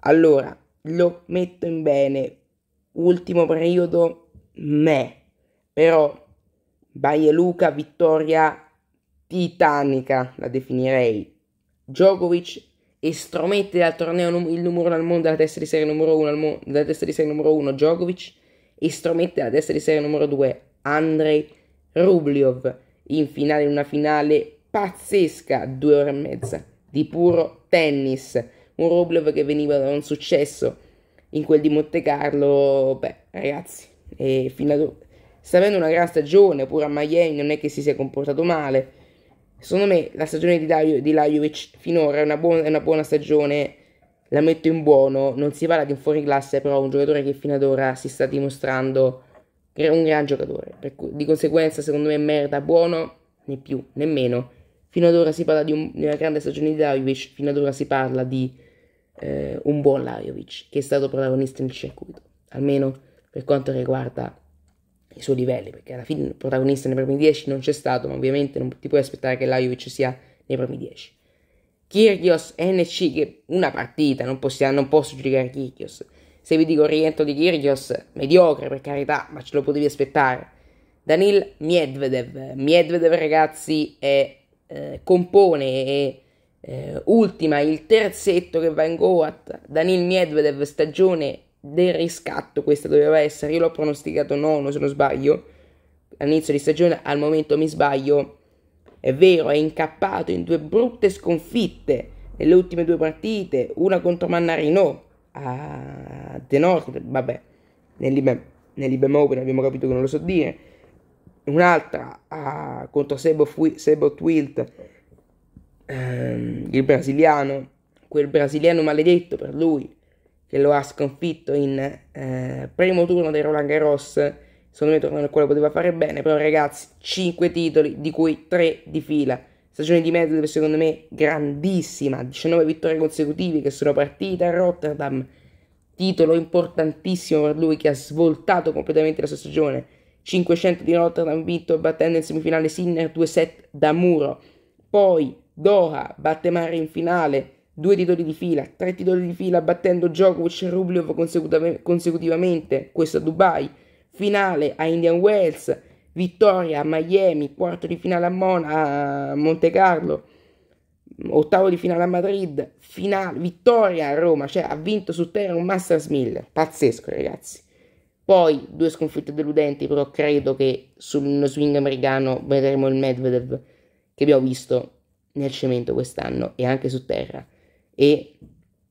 Allora, lo metto in bene. Ultimo periodo, me. Però, Baie Luca, vittoria titanica, la definirei. Djokovic estromette dal torneo num- il numero uno al mondo, la testa di serie numero uno, al mondo, la testa di serie numero 1 Djokovic, estromette la testa di serie numero due, Andrei Rubliov in finale in una finale pazzesca, due ore e mezza di puro tennis. Un Roblev che veniva da un successo in quel di Monte Carlo, beh, ragazzi, eh, do... sta avendo una gran stagione, pure a Miami non è che si sia comportato male. Secondo me la stagione di, Dario, di Lajovic finora è una, buona, è una, buona, stagione, la metto in buono, non si parla di un fuori classe, però un giocatore che fino ad ora si sta dimostrando un gran giocatore. Cui, di conseguenza secondo me merda, buono, né più né meno Fino ad ora si parla di, un, di una grande stagione di Lajovic, fino ad ora si parla di eh, un buon Lajovic che è stato protagonista nel circuito, almeno per quanto riguarda i suoi livelli, perché alla fine il protagonista nei primi 10 non c'è stato, ma ovviamente non ti puoi aspettare che Lajovic sia nei primi 10. Kirgios NC, che una partita, non, possiamo, non posso giudicare Kirgios. Se vi dico rientro di Kirgios, mediocre per carità, ma ce lo potevi aspettare. Danil Miedvedev, Miedvedev ragazzi è eh, compone e eh, ultima il terzetto che va in Goat, Danil Medvedev stagione del riscatto, questa doveva essere, io l'ho pronosticato nono se non sbaglio, all'inizio di stagione, al momento mi sbaglio, è vero, è incappato in due brutte sconfitte nelle ultime due partite, una contro Mannarino a De Nord, vabbè, nell'Ibem, nell'Ibem Open abbiamo capito che non lo so dire, un'altra ah, contro Sebo, Fui, Sebo Twilt, ehm, il brasiliano, quel brasiliano maledetto per lui, che lo ha sconfitto in eh, primo turno dei Roland Garros, secondo me tornano nel quale poteva fare bene, però ragazzi, 5 titoli, di cui 3 di fila. Stagione di Medvedev secondo me grandissima, 19 vittorie consecutive che sono partite a Rotterdam, titolo importantissimo per lui che ha svoltato completamente la sua stagione 500 di Rotterdam vinto battendo in semifinale Sinner 2 set da muro. Poi Doha batte Mare in finale, due titoli di fila, tre titoli di fila battendo Djokovic e Rublev consecutivamente, questo a Dubai. Finale a Indian Wells, vittoria a Miami, quarto di finale a, Mon- a Monte Carlo, ottavo di finale a Madrid, finale, vittoria a Roma, cioè ha vinto su terra un Masters 1000. Pazzesco ragazzi. Poi due sconfitte deludenti, però credo che sullo swing americano vedremo il Medvedev che abbiamo visto nel cemento quest'anno e anche su terra. E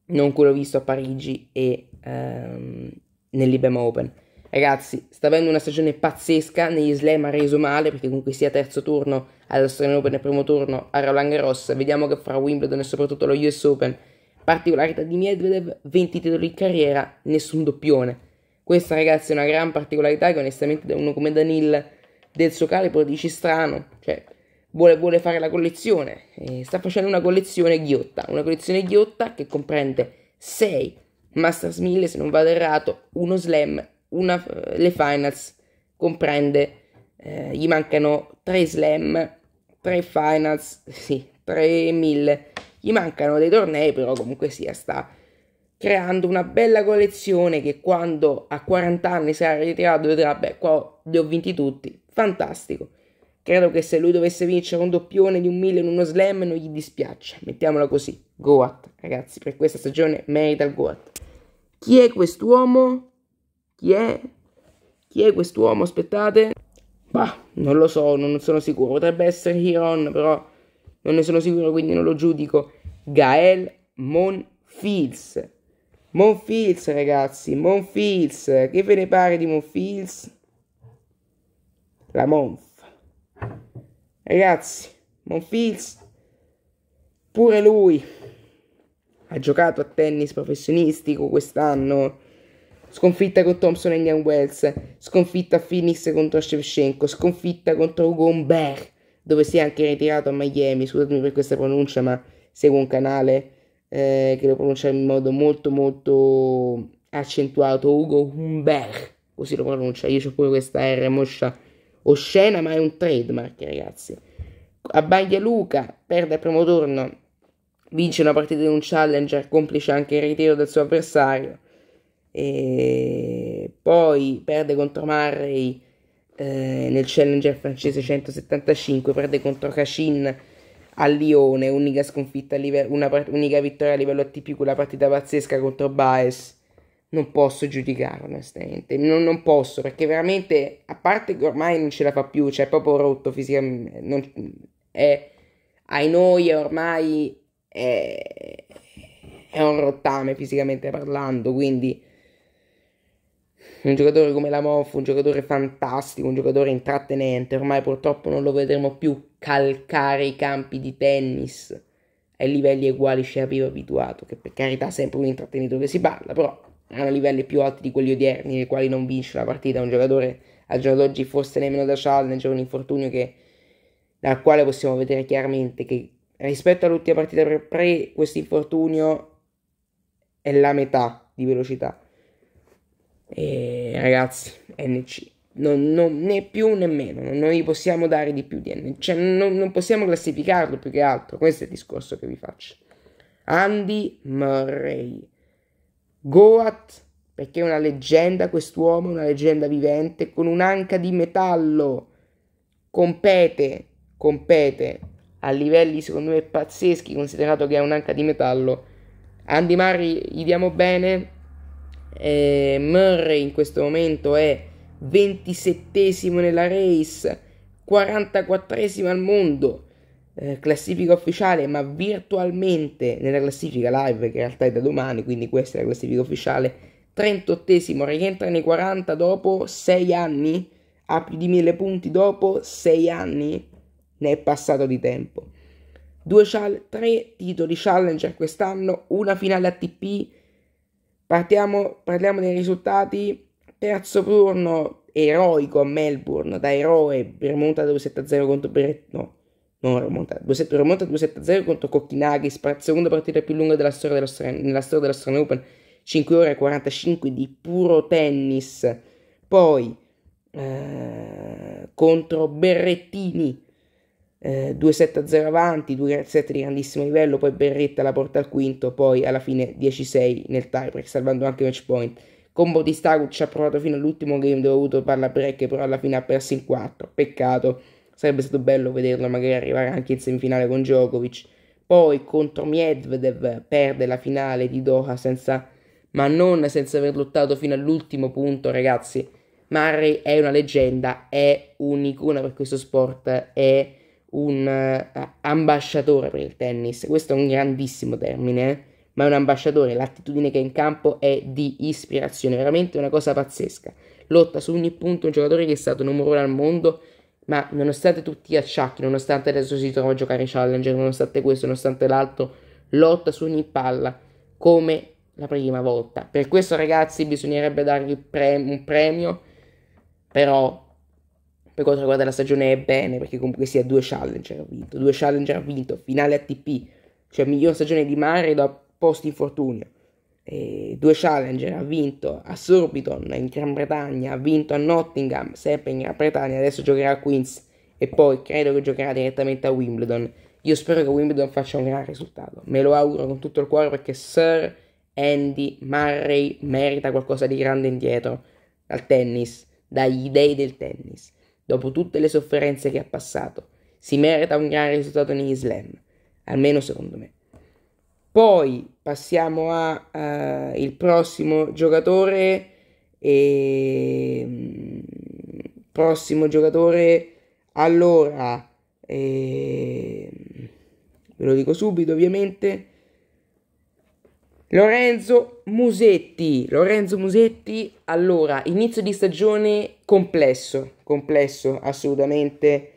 non quello visto a Parigi e um, ehm, nell'Ibema Open. Ragazzi, sta avendo una stagione pazzesca, negli slam ha reso male perché comunque sia terzo turno all'Australian Open e primo turno a Roland Garros, vediamo che farà Wimbledon e soprattutto lo US Open. Particolarità di Medvedev, 20 titoli in carriera, nessun doppione. Questa ragazzi è una gran particolarità che onestamente uno come Danil del suo calibro dici strano, cioè vuole, vuole fare la collezione, e sta facendo una collezione ghiotta, una collezione ghiotta che comprende 6 Masters 1000 se non vado errato, uno slam, una, eh, le finals comprende, eh, gli mancano 3 slam, 3 finals, sì, 3 1000, gli mancano dei tornei però comunque sia sta creando una bella collezione che quando a 40 anni sarà ritirato vedrà, beh, qua li ho vinti tutti, fantastico. Credo che se lui dovesse vincere un doppione di un mille in uno slam non gli dispiace, mettiamola così. Goat, ragazzi, per questa stagione merita il Goat. Chi è quest'uomo? Chi è? Chi è quest'uomo? Aspettate. Bah, non lo so, non sono sicuro. Potrebbe essere Hiron, però non ne sono sicuro, quindi non lo giudico. Gael Monfils Monfils, ragazzi, Monfils, che ve ne pare di Monfils? La Monf. Ragazzi, Monfils, pure lui ha giocato a tennis professionistico quest'anno. Sconfitta con Thompson e Ian Wells, sconfitta a Phoenix contro Shevchenko, sconfitta contro Gombert, dove si è anche ritirato a Miami, scusatemi per questa pronuncia, ma seguo un canale eh, che lo pronuncia in modo molto molto accentuato, Ugo Humbert, così lo pronuncia, io ho pure questa R moscia oscena, ma è un trademark ragazzi. Abbaglia Luca, perde al primo turno, vince una partita di un challenger, complice anche il ritiro del suo avversario, e poi perde contro Murray eh, nel challenger francese 175, perde contro Cachin al Lione, unica sconfitta a livello, una part- unica vittoria a livello ATP, quella partita pazzesca contro Baez. Non posso giudicare onestamente, non, non, posso perché veramente, a parte che ormai non ce la fa più, cioè è proprio rotto fisicamente, non, è, ai noi ormai è, è un rottame fisicamente parlando, quindi un giocatore come la Moff, un giocatore fantastico, un giocatore intrattenente, ormai purtroppo non lo vedremo più calcare i campi di tennis ai livelli ai quali ci aveva abituato, che per carità è sempre un intrattenitore che si parla, però hanno livelli più alti di quelli odierni, nei quali non vince una partita, un giocatore al giorno d'oggi forse nemmeno da challenge, un infortunio che, dal quale possiamo vedere chiaramente che rispetto all'ultima partita pre, questo infortunio è la metà di velocità e ragazzi, NC non, non, né più né meno, non gli possiamo dare di più di NC, cioè, non, non, possiamo classificarlo più che altro. Questo è il discorso che vi faccio. Andy Murray, Goat, perché è una leggenda quest'uomo, una leggenda vivente, con un'anca di metallo, compete, compete a livelli secondo me pazzeschi, considerato che è un'anca di metallo. Andy Murray gli diamo bene, eh, Murray in questo momento è 27 nella race, 44 al mondo, eh, classifica ufficiale, ma virtualmente nella classifica live che in realtà è da domani, quindi questa è la classifica ufficiale, 38 rientra nei 40 dopo 6 anni, ha più di 1000 punti dopo 6 anni, ne è passato di tempo. 3 tre titoli challenger quest'anno, una finale ATP, Partiamo, parliamo dei risultati. Terzo turno eroico a Melbourne, da eroe, rimonta 2-7-0 contro Bretton. No, non rimonta, rimonta 2-7-0 contro Kokkinakis, seconda partita più lunga della storia della storia dell'Australian Open, 5 ore e 45 di puro tennis. Poi eh, contro Berrettini, eh, due set 0 avanti, 2-7 di grandissimo livello, poi Berretta la porta al quinto, poi alla fine 10-6 nel tiebreak, salvando anche match point. Combo di Staruc ci ha provato fino all'ultimo game dove ha avuto parla break, però alla fine ha perso in 4, peccato, sarebbe stato bello vederlo magari arrivare anche in semifinale con Djokovic. Poi contro Medvedev perde la finale di Doha senza, ma non senza aver lottato fino all'ultimo punto, ragazzi. Murray è una leggenda, è un'icona per questo sport, è un eh, ambasciatore per il tennis. Questo è un grandissimo termine, eh, ma è un ambasciatore. L'attitudine che è in campo è di ispirazione, veramente una cosa pazzesca. Lotta su ogni punto, un giocatore che è stato numero uno al mondo, ma nonostante tutti gli acciacchi, nonostante adesso si trova a giocare Challenger, nonostante questo, nonostante l'altro, lotta su ogni palla come la prima volta. Per questo ragazzi bisognerebbe dargli pre- un premio, però per quanto riguarda la stagione è bene, perché comunque sia due challenger ha vinto, due challenger ha vinto, finale ATP, cioè miglior stagione di mare da post infortunio. due challenger ha vinto a Surbiton in Gran Bretagna, ha vinto a Nottingham, sempre in Gran Bretagna, adesso giocherà a Queens e poi credo che giocherà direttamente a Wimbledon. Io spero che Wimbledon faccia un gran risultato, me lo auguro con tutto il cuore perché Sir Andy Murray merita qualcosa di grande indietro dal tennis, dagli dei del tennis dopo tutte le sofferenze che ha passato, si merita un gran risultato negli slam, almeno secondo me. Poi passiamo al eh, uh, prossimo giocatore. E... Mm, prossimo giocatore. Allora, e... Ehm, ve lo dico subito ovviamente. Lorenzo Musetti, Lorenzo Musetti, allora, inizio di stagione complesso, complesso assolutamente,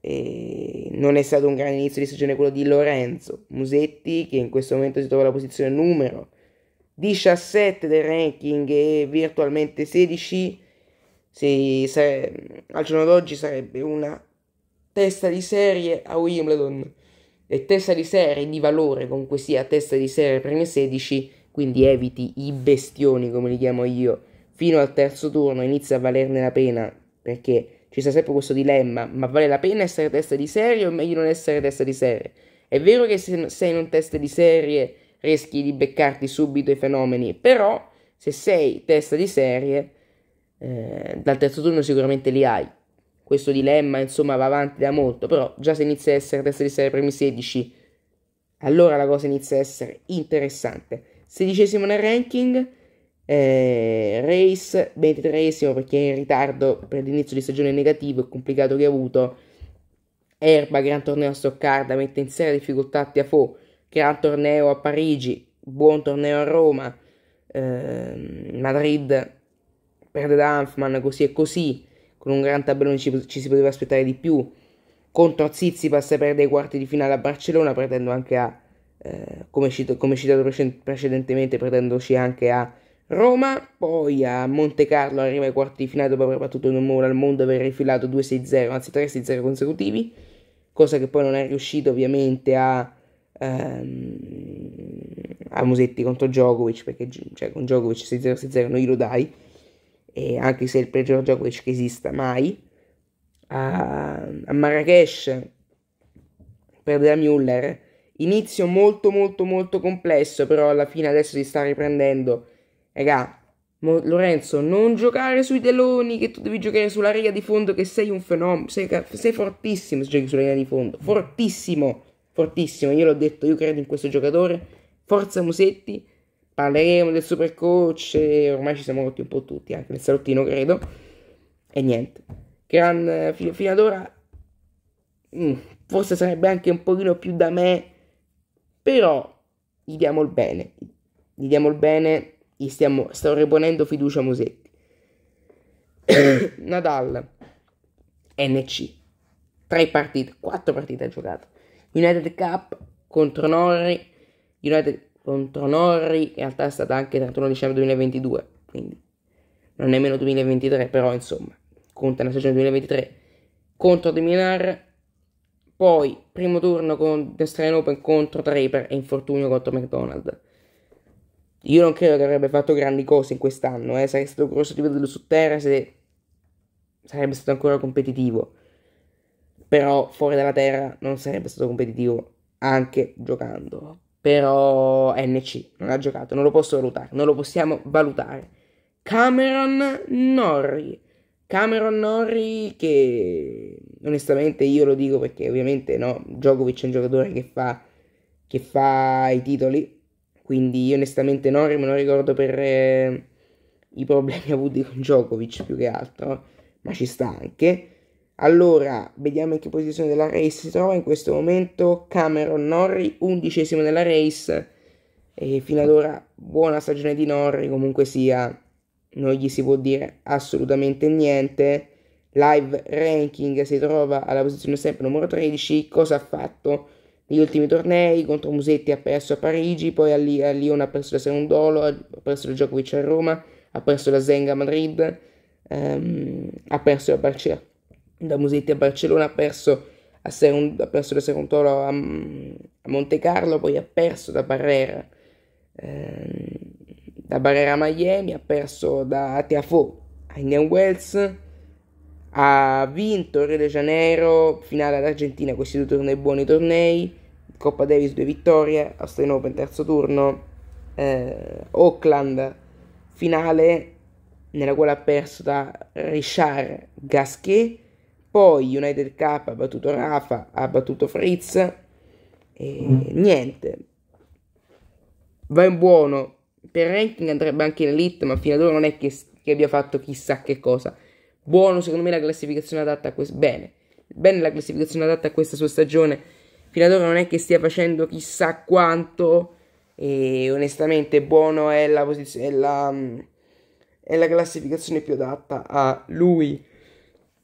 eh, non è stato un grande inizio di stagione quello di Lorenzo Musetti che in questo momento si trova alla posizione numero 17 del ranking e virtualmente 16, se, se, al giorno d'oggi sarebbe una testa di serie a Wimbledon e testa di serie di valore comunque sia testa di serie prime 16 quindi eviti i bestioni come li chiamo io fino al terzo turno inizia a valerne la pena perché ci sta sempre questo dilemma ma vale la pena essere testa di serie o meglio non essere testa di serie è vero che se sei in un testa di serie rischi di beccarti subito i fenomeni però se sei testa di serie eh, dal terzo turno sicuramente li hai questo dilemma insomma va avanti da molto, però già se inizia a essere testa di serie primi 16, allora la cosa inizia a essere interessante. Sedicesimo nel ranking, eh, Race 23 perché è in ritardo per l'inizio di stagione negativo e complicato che ha avuto. Erba, gran torneo a Stoccarda, mette in seria difficoltà a Tiafo, gran torneo a Parigi, buon torneo a Roma, eh, Madrid perde da Anfman, così e così con un gran tabellone ci, ci si poteva aspettare di più. Contro Tsitsipas perde i quarti di finale a Barcellona, perdendo anche a, eh, come, cito, come, citato precedentemente, perdendoci anche a Roma. Poi a Monte Carlo arriva ai quarti di finale dopo aver battuto un muro al mondo e aver rifilato 2-6-0, anzi 3-6-0 consecutivi, cosa che poi non è riuscito ovviamente a... Ehm, a Musetti contro Djokovic perché cioè, con Djokovic 6-0-6-0 non glielo dai eh, anche se il peggior Djokovic che esista mai, a, a Marrakesh per la Müller. Inizio molto molto molto complesso, però alla fine adesso si sta riprendendo. Raga, Mo- Lorenzo, non giocare sui teloni, che tu devi giocare sulla riga di fondo, che sei un fenomeno, sei, sei fortissimo se giochi sulla riga di fondo, fortissimo, fortissimo, io l'ho detto, io credo in questo giocatore, forza Musetti, parleremo del super coach ormai ci siamo rotti un po' tutti, anche nel salottino credo. E niente, gran fino, fino ad ora mm, forse sarebbe anche un pochino più da me, però gli diamo il bene, gli diamo il bene, gli stiamo, sto reponendo fiducia a Musetti. Nadal, NC, tre partite, quattro partite ha giocato. United Cup contro Norri, United contro Norri, in realtà è stata anche 31 dicembre 2022, quindi non è meno 2023, però insomma, conta la stagione 2023 contro Deminar, poi primo turno con The Open contro Draper e infortunio contro McDonald. Io non credo che avrebbe fatto grandi cose in quest'anno, eh. sarebbe stato grosso tipo di vederlo se sarebbe stato ancora competitivo. Però fuori dalla terra non sarebbe stato competitivo anche giocando però NC non ha giocato, non lo posso valutare, non lo possiamo valutare. Cameron Norrie, Cameron Norrie che onestamente io lo dico perché ovviamente no, Djokovic è un giocatore che fa, che fa i titoli, quindi io onestamente Norrie me lo ricordo per eh, i problemi avuti con Djokovic più che altro, ma ci sta anche. Allora, vediamo in che posizione della race si trova in questo momento. Cameron Norri, undicesimo della race. E fino ad ora buona stagione di Norri, comunque sia, non gli si può dire assolutamente niente. Live ranking si trova alla posizione sempre numero 13. Cosa ha fatto negli ultimi tornei? Contro Musetti ha perso a Parigi, poi a, Lione ha perso la Serundolo, ha perso la Djokovic a Roma, ha perso la Zenga a Madrid, ehm, ha perso la Barcellona da Musetti a Barcellona, ha perso, a Serun, ha perso da Seruntolo a, mm, a Monte Carlo, poi ha perso da Barrera, eh, da Barrera a Miami, ha perso da Tiafo a Indian Wells, ha vinto Rio de Janeiro, finale all'Argentina, questi due tornei buoni tornei, Coppa Davis due vittorie, Australian Open terzo turno, eh, Auckland finale nella quale ha perso da Richard Gasquet poi United Cup ha battuto Rafa, ha battuto Fritz e mm. niente. Va in buono. Per ranking andrebbe anche in elite, ma fino ad ora non è che, che abbia fatto chissà che cosa. Buono secondo me la classificazione adatta a questo. Bene. Bene la classificazione adatta a questa sua stagione. Fino ad ora non è che stia facendo chissà quanto. E onestamente buono è la, posiz- è la, mm, è la classificazione più adatta a lui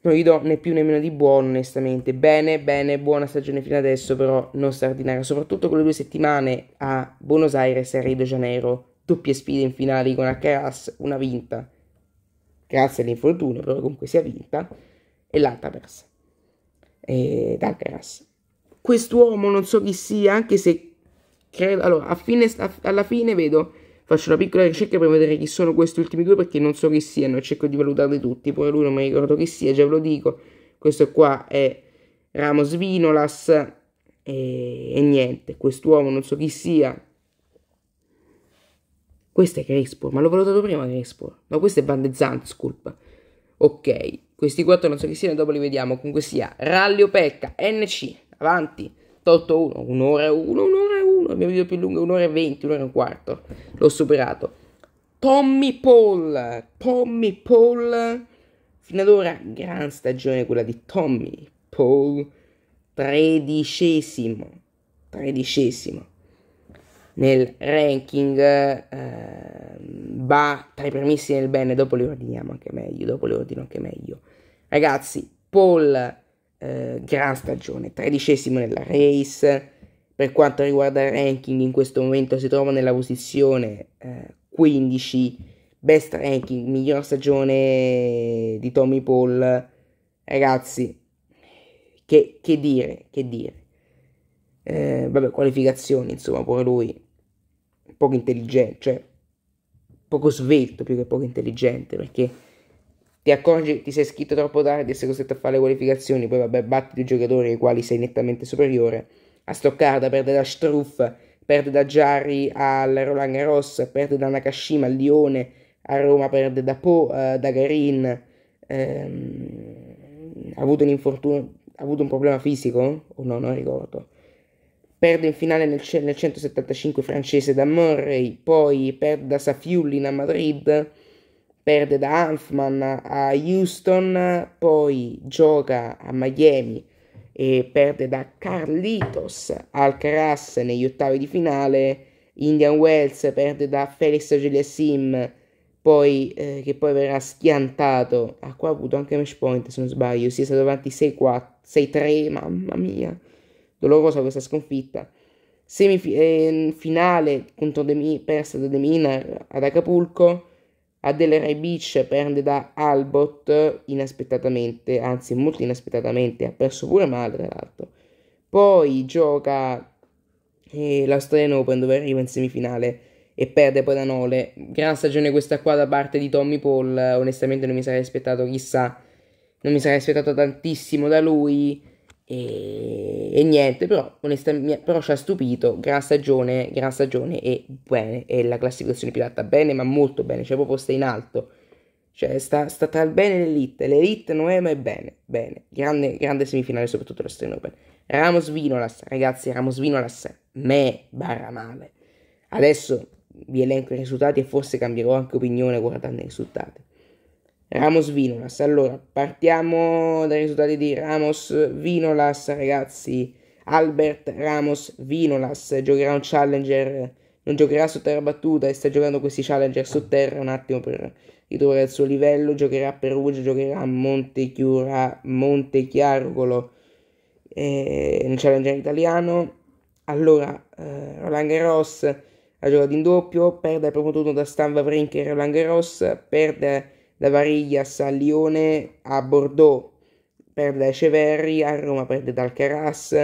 non gli do né più né meno di buono, onestamente. Bene, bene, buona stagione fino adesso, però non straordinaria. Soprattutto quelle due settimane a Buenos Aires e a Rio de Janeiro. Doppie sfide in finale con Alcaraz, una vinta. Grazie all'infortunio, però comunque si è vinta. E l'altra persa. Ed eh, Alcaraz. Quest'uomo non so chi sia, anche se... Credo, allora, fine, alla fine vedo Faccio una piccola ricerca per vedere chi sono questi ultimi due perché non so chi siano e cerco di valutarli tutti. Poi lui non mi ricordo chi sia, già ve lo dico. Questo qua è Ramos Vinolas e, e niente, quest'uomo non so chi sia. Questo è Crespo, ma l'ho valutato prima Crespo. No, questo è Van de Zandskulp. Ok, questi quattro non so chi siano, dopo li vediamo. Comunque sia, Rallio Pecca, NC, avanti, Totto 1 un'ora e uno, un'ora il mio video più lungo, un'ora e venti, un'ora e un quarto, l'ho superato. Tommy Paul, Tommy Paul, fino ad ora gran stagione quella di Tommy Paul, tredicesimo, tredicesimo nel ranking eh, va tra i premessi nel bene dopo li ordiniamo anche meglio dopo li ordino anche meglio ragazzi Paul eh, gran stagione tredicesimo nella race per quanto riguarda il ranking, in questo momento si trova nella posizione eh, 15, best ranking, miglior stagione di Tommy Paul. Ragazzi, che, che dire, che dire. Eh, vabbè, qualificazioni, insomma, pure lui, poco intelligente, cioè, poco svelto più che poco intelligente, perché ti accorgi, ti sei scritto troppo tardi e sei costretto a fare le qualificazioni, poi vabbè, batti due giocatori ai quali sei nettamente superiore a Stoccarda, perde da Struff, perde da Giarri al Roland Garros, perde da Nakashima al Lione, a Roma perde da Po, eh, da Garin, ehm, ha avuto un infortunio, ha avuto un problema fisico o no, non ricordo. Perde in finale nel, nel 175 francese da Murray, poi perde da Safiullin a Madrid, perde da Hanfman a Houston, poi gioca a Miami e perde da Carlitos Alcaraz negli ottavi di finale. Indian Wells perde da Felix Gillesim, poi, eh, che poi verrà schiantato. Ah, qua ha avuto anche match point, se non sbaglio. Si è stato avanti 6-3, mamma mia. Dolorosa questa sconfitta. Semifinale eh, contro De Mi- persa da De Minar ad Acapulco. Adelaide Beach perde da Albot inaspettatamente, anzi molto inaspettatamente, ha perso pure male tra l'altro. Poi gioca eh, l'Australian Open dove arriva in semifinale e perde poi da Nole. Gran stagione questa qua da parte di Tommy Paul, onestamente non mi sarei aspettato chissà, non mi sarei aspettato tantissimo da lui. E, e, niente, però, onestamente, però ci ha stupito, gran stagione, gran stagione e bene, e la classificazione pilota bene, ma molto bene, cioè proprio sta in alto, cioè sta, sta tra il bene e l'elite, l'elite non è mai bene, bene, grande, grande semifinale soprattutto l'Australian Open. Ramos Vinolas, ragazzi, Ramos Vinolas, me barra male. Adesso vi elenco i risultati e forse cambierò anche opinione guardando i risultati. Ramos Vinolas. Allora, partiamo dai risultati di Ramos Vinolas, ragazzi. Albert Ramos Vinolas giocherà un challenger, non giocherà sotterra battuta e sta giocando questi challenger sotterra un attimo per ritrovare il suo livello. Giocherà a Perugia, giocherà a Montechiura, Montechiargolo, eh, un challenger italiano. Allora, eh, Roland Garros ha giocato in doppio, perde proprio tutto da Stan Vavrin che Roland Garros, perde da Variglias a Lione, a Bordeaux perde da Echeverri, a Roma perde dal Alcaraz,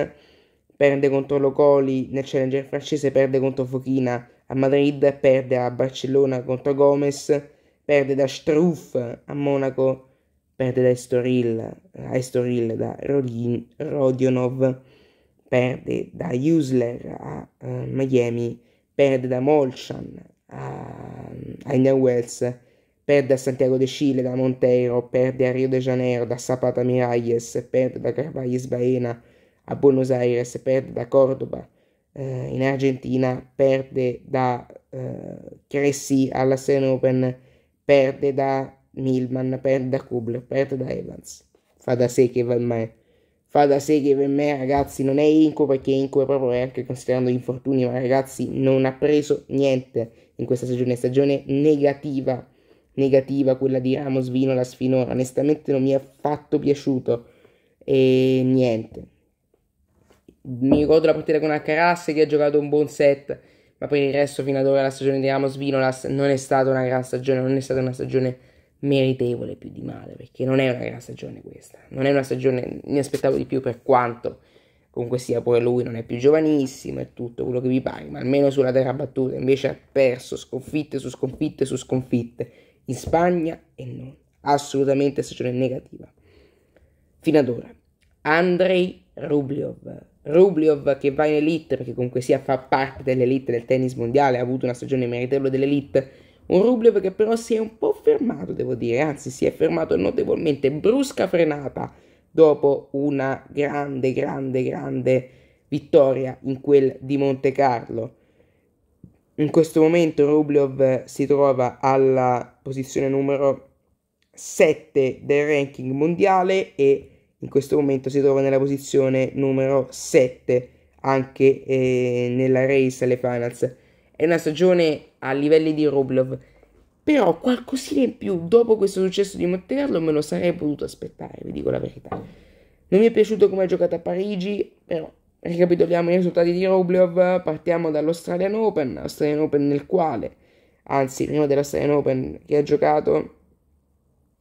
perde contro Locoli nel Challenger francese, perde contro Fochina a Madrid, perde a Barcellona contro Gomez, perde da Struff a Monaco, perde da Estoril, a Estoril da Rodin, Rodionov, perde da Usler a uh, Miami, perde da Molchan a, a Indian Wells perde a Santiago de Chile da Monteiro, perde a Rio de Janeiro da Zapata Miralles, perde da Carvalles Baena a Buenos Aires, perde da Córdoba eh, in Argentina, perde da eh, Cressy alla Sen Open, perde da Milman, perde da Kubler, perde da Evans. Fa da sé che va in me. Fa da sé che va in me, ragazzi, non è Inco perché Inco è proprio anche considerando gli infortuni, ma ragazzi non ha preso niente in questa stagione, stagione negativa negativa quella di Ramos ah, Vinola sfinora, onestamente non mi è affatto piaciuto e niente. Mi ricordo la partita con Alcaraz che ha giocato un buon set, ma per il resto fino ad ora la stagione di Ramos Vinolas non è stata una gran stagione, non è stata una stagione meritevole più di male, perché non è una gran stagione questa, non è una stagione, mi aspettavo di più per quanto comunque sia pure lui non è più giovanissimo e tutto quello che vi pare, ma almeno sulla terra battuta invece ha perso sconfitte su sconfitte su sconfitte in Spagna e non. Assolutamente stagione negativa. Fino ad ora, Andrei Rubliov. Rubliov che va in elite perché comunque sia fa parte dell'elite del tennis mondiale, ha avuto una stagione meritevole dell'elite. Un Rubliov che però si è un po' fermato, devo dire, anzi si è fermato notevolmente, brusca frenata dopo una grande, grande, grande vittoria in quel di Monte Carlo. In questo momento Rublev si trova alla posizione numero 7 del ranking mondiale e in questo momento si trova nella posizione numero 7 anche eh, nella race alle finals. È una stagione a livelli di Rublev, però qualcosina in più dopo questo successo di Montecarlo me lo sarei potuto aspettare, vi dico la verità. Non mi è piaciuto come ha giocato a Parigi, però Ricapitoliamo i risultati di Roblev, partiamo dall'Australian Open, Australian Open nel quale, anzi prima dell'Australian Open che ha giocato,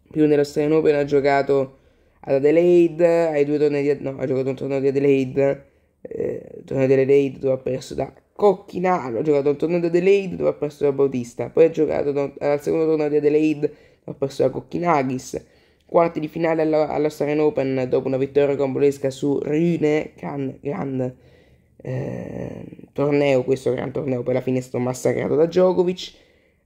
prima dell'Australian Open ha giocato ad Adelaide, ai due tornei di, no, ha giocato un torneo di Adelaide, eh, torneo di Adelaide dove ha perso da Cocchinaro, ha giocato un torneo di Adelaide dove ha perso da Bautista, poi ha giocato al secondo torneo di Adelaide dove ha perso da Cocchinagis, quarti di finale all'Australian Open dopo una vittoria cambolesca su Rune Gran, Grand eh, torneo, questo gran torneo per la fine è stato massacrato da Djokovic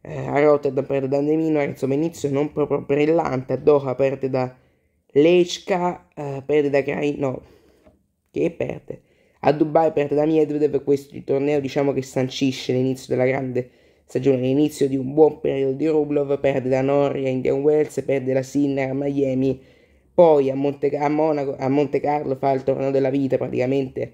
eh, a Rotterdam perde da Andemino, insomma inizio non proprio brillante, a Doha perde da Lechka, eh, perde da Crain, no, che perde, a Dubai perde da Medvedev, questo il torneo diciamo che sancisce l'inizio della grande stagione l'inizio di un buon periodo di Rublov, perde la Noria, Indian Wells, perde la Sinner a Miami, poi a Monte, a, Monaco, a Monte Carlo fa il torneo della vita praticamente,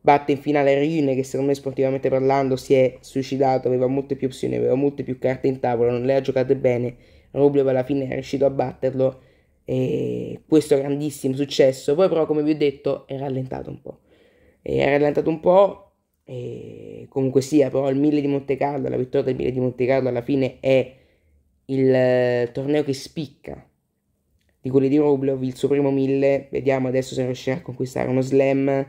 batte in finale Rune che secondo me sportivamente parlando si è suicidato, aveva molte più opzioni, aveva molte più carte in tavola, non le ha giocate bene, Rublev alla fine è riuscito a batterlo e questo grandissimo successo, poi però come vi ho detto è rallentato un po', è rallentato un po' E comunque sia, però il 1000 di Monte Carlo, la vittoria del 1000 di Monte Carlo alla fine è il eh, torneo che spicca di quelli di Rublev, il suo primo 1000, vediamo adesso se riuscirà a conquistare uno slam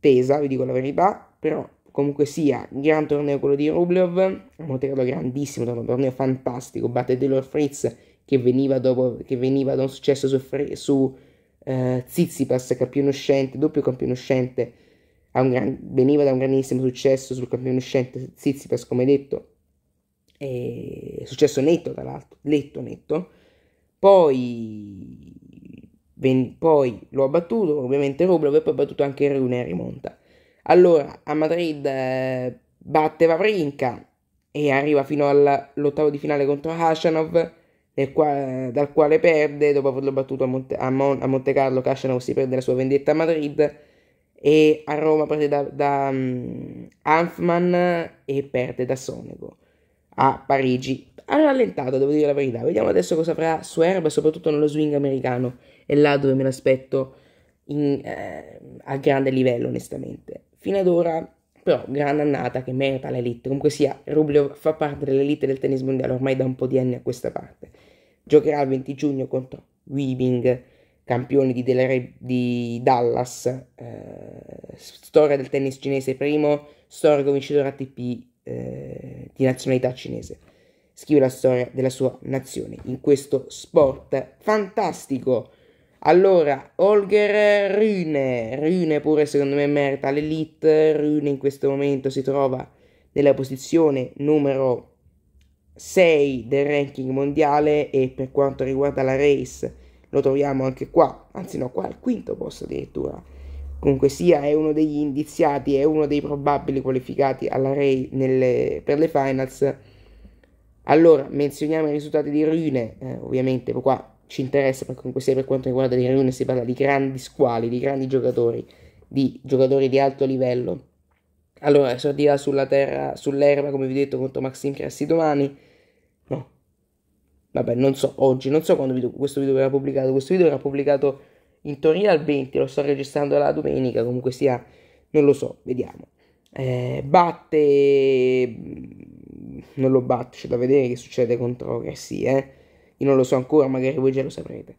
tesa, vi dico la verità, però comunque sia, gran torneo quello di Rublev, un Monte Carlo grandissimo, un torneo fantastico, batte Taylor Fritz che veniva, dopo, che veniva da un successo su, su uh, eh, Zizipas, campione uscente, doppio campione uscente, gran, veniva da un grandissimo successo sul campione uscente Zizipas, come detto, e successo netto tra l'altro, letto netto, poi, ben, poi lo ha battuto ovviamente Rublev e poi ha battuto anche Rune e rimonta. Allora, a Madrid eh, batte Vavrinka e arriva fino all'ottavo di finale contro Hashanov, dal quale perde, dopo averlo battuto a Monte, a, Mon, a Monte Carlo, Hashanov si perde la sua vendetta a Madrid, e a Roma perde da, da um, Hanfman e perde da Sonego a Parigi. Ha rallentato, devo dire la verità. Vediamo adesso cosa farà su Erba, soprattutto nello swing americano. È là dove me l'aspetto in, eh, a grande livello, onestamente. Fino ad ora, però, grande annata che merita l'elite. Comunque sia, Rublio fa parte dell'elite del tennis mondiale ormai da un po' di anni a questa parte. Giocherà il 20 giugno contro Weaving campione di, Delare, di Dallas, eh, storia del tennis cinese primo, storico vincitore ATP eh, di nazionalità cinese. Scrive la storia della sua nazione in questo sport fantastico. Allora, Holger Rune, Rune pure secondo me merita l'elite, Rune in questo momento si trova nella posizione numero 6 del ranking mondiale e per quanto riguarda la race lo troviamo anche qua, anzi no, qua al quinto posto addirittura. Comunque sia, è uno degli indiziati, è uno dei probabili qualificati alla Ray nelle, per le finals. Allora, menzioniamo i risultati di Rune, eh, ovviamente qua ci interessa perché comunque sia per quanto riguarda di Rune si parla di grandi squali, di grandi giocatori, di giocatori di alto livello. Allora, sortirà sulla terra, sull'erba, come vi ho detto, contro Maxim Crassi domani vabbè, non so oggi, non so quando video, questo video verrà pubblicato. Questo video verrà pubblicato in teoria al 20, lo sto registrando la domenica, comunque sia, non lo so, vediamo. Eh, batte, mm, non lo batte, c'è da vedere che succede contro Garcia, eh. Io non lo so ancora, magari voi già lo saprete.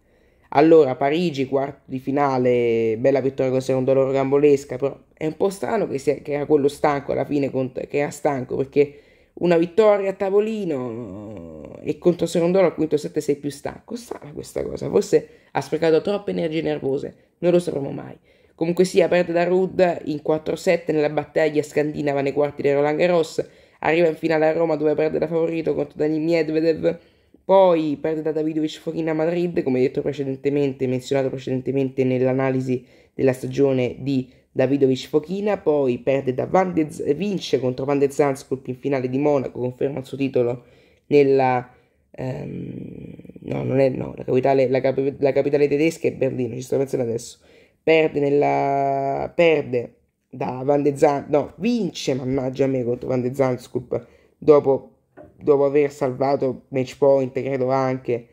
Allora, Parigi, quarto di finale, bella vittoria con secondo loro gambolesca, però è un po' strano che, sia, che era quello stanco alla fine, che era stanco perché una vittoria a tavolino e contro Serondolo al quinto set sei più stanco. Strana questa cosa, forse ha sprecato troppe energie nervose, non lo sapremo mai. Comunque sia, perde da Rudd in 4-7 nella battaglia scandinava nei quarti di Roland Garros, arriva in finale a Roma dove perde da favorito contro Dani Medvedev, poi perde da Davidovic Fochina a Madrid, come detto precedentemente, menzionato precedentemente nell'analisi della stagione di Davidovic Fochina, poi perde da Van de Z- vince contro Van de Zandskulp in finale di Monaco, conferma il suo titolo nella... Ehm, no, non è no, la capitale, la, cap- la capitale tedesca è Berlino, ci sto pensando adesso. Perde nella... perde da Van de Zandt, no, vince, mannaggia me, contro Van de Zandskulp dopo, dopo aver salvato match point, credo anche,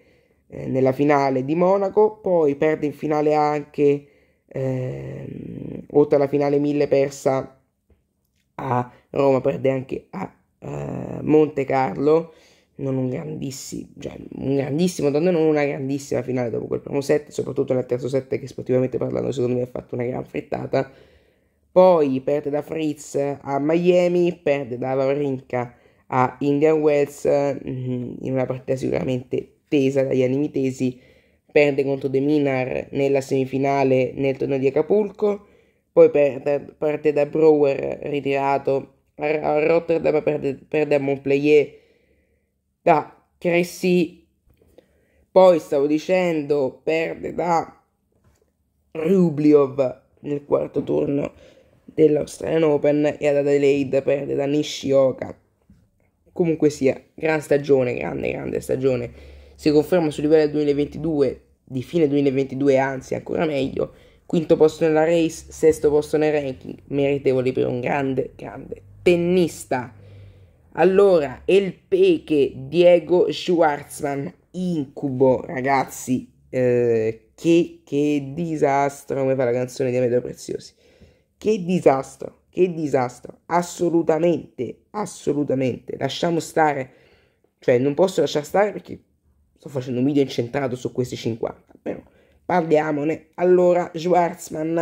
eh, nella finale di Monaco, poi perde in finale anche eh, oltre alla finale 1000 persa a Roma, perde anche a eh, Monte Carlo. Non un grandissimo, cioè un grandissimo, non una grandissima finale dopo quel primo set, soprattutto nel terzo set che sportivamente parlando secondo me ha fatto una gran frittata. Poi perde da Fritz a Miami, perde da Vavrinka a Indian Wells mm-hmm, in una partita sicuramente tesa dagli animi tesi perde contro De Minar nella semifinale nel torneo di Acapulco, poi perde, parte da Brewer ritirato a, Rotterdam, perde, perde a Montpellier da Cressy, poi stavo dicendo perde da Rubliov nel quarto turno dell'Australian Open e ad Adelaide perde da Nishioka. Comunque sia, gran stagione, grande, grande stagione. Si conferma sul livello del 2022 di fine 2022, anzi ancora meglio, quinto posto nella race, sesto posto nel ranking, meritevoli per un grande, grande tennista. Allora, il peche Diego Schwartzman, incubo ragazzi, eh, che, che disastro come fa la canzone di Amedeo Preziosi. Che disastro, che disastro, assolutamente, assolutamente, lasciamo stare, cioè non posso lasciare stare perché Sto facendo un video incentrato su questi 50, però parliamone. Allora, Schwarzman.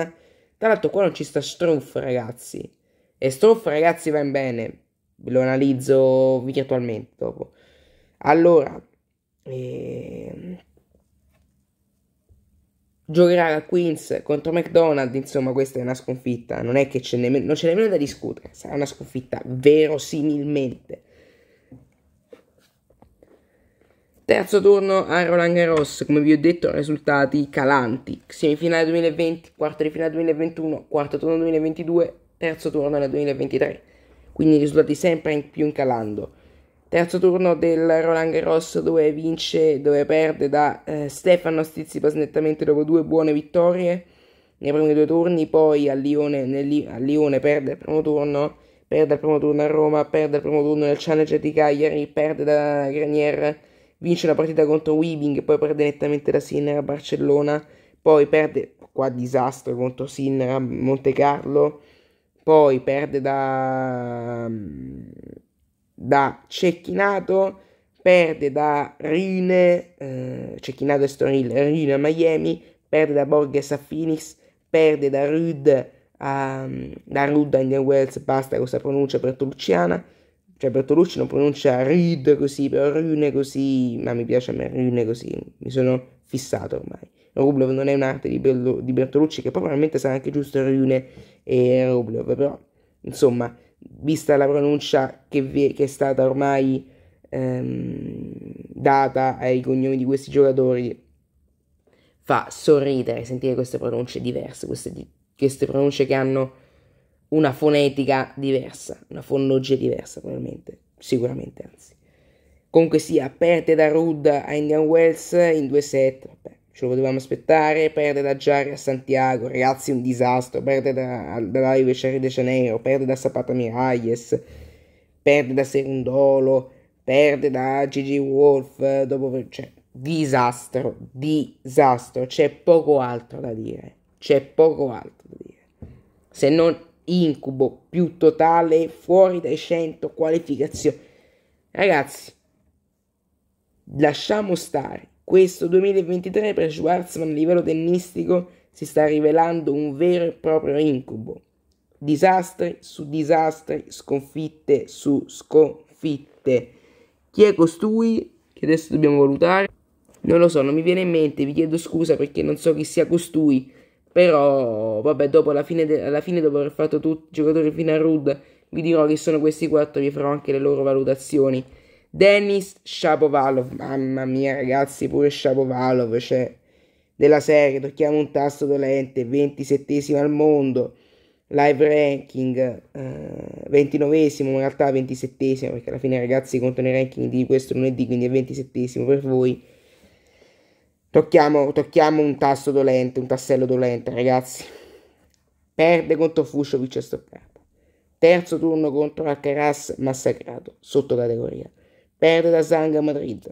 Tra l'altro qua non ci sta Struff, ragazzi. E Struff, ragazzi, va in bene. Lo analizzo virtualmente dopo. Allora, eh... giocherà la Queens contro McDonald's. Insomma, questa è una sconfitta. Non è che c'è nemmeno, non c'è nemmeno da discutere. Sarà una sconfitta verosimilmente Terzo turno a Roland Garros, come vi ho detto, risultati calanti. Semifinale 2020, quarto di finale 2021, quarto turno 2022, terzo turno nel 2023. Quindi risultati sempre in più in calando. Terzo turno del Roland Garros dove vince, dove perde da eh, Stefano Stizipas nettamente dopo due buone vittorie nei primi due turni, poi a Lione, nel, a Lione perde il primo turno, perde il primo turno a Roma, perde il primo turno nel Challenger di Cagliari, perde da Granier vince la partita contro Weaving, poi perde nettamente da Sinner a Barcellona, poi perde qua disastro contro Sinner a Monte Carlo, poi perde da, mm, da Cecchinato, perde da Rine, eh, Cecchinato e Storil, Rine a Miami, perde da Borges a Phoenix, perde da Rud a, mm, da Rud a Indian Wells, basta questa pronuncia per Turciana, cioè Bertolucci non pronuncia Reed così, però Rune così, ma mi piace a me Rune così, mi sono fissato ormai. Rublev non è un'arte di, Bello, di Bertolucci, che probabilmente sarà anche giusto Rune e Rublev, però insomma, vista la pronuncia che, vi, che è stata ormai ehm, data ai cognomi di questi giocatori, fa sorridere sentire queste pronunce diverse, queste, queste pronunce che hanno una fonetica diversa, una fonologia diversa probabilmente, sicuramente anzi. Comunque sia, perde da Rudd a Indian Wells in due set, vabbè, ce lo potevamo aspettare, perde da Jarry a Santiago, ragazzi un disastro, perde da, da Live Cherry de Janeiro, perde da Zapata Miralles, perde da Serundolo, perde da Gigi Wolf, dopo, cioè, disastro, disastro, c'è poco altro da dire, c'è poco altro da dire, se non incubo più totale fuori dai 100 qualificazioni. Ragazzi, lasciamo stare. Questo 2023 per Schwarzman a livello tennistico si sta rivelando un vero e proprio incubo. Disastri su disastri, sconfitte su sconfitte. Chi è costui che adesso dobbiamo valutare? Non lo so, non mi viene in mente, vi chiedo scusa perché non so chi sia costui. Però, vabbè, dopo alla fine, de- alla fine dopo aver fatto tutti i giocatori fino a Rud, vi dirò chi sono questi quattro, vi farò anche le loro valutazioni. Dennis Shapovalov, mamma mia ragazzi, pure Shapovalov, cioè, della serie, tocchiamo un tasto dolente, 27 al mondo, live ranking, eh, 29esimo, in realtà 27 perché alla fine ragazzi contano i ranking di questo lunedì, quindi è 27 per voi Tocchiamo, tocchiamo un tasto dolente, un tassello dolente, ragazzi. Perde contro Fusciovic e Stoccarda. Terzo turno contro Alcaraz, massacrato, sotto categoria. Perde da Zanga a Madrid.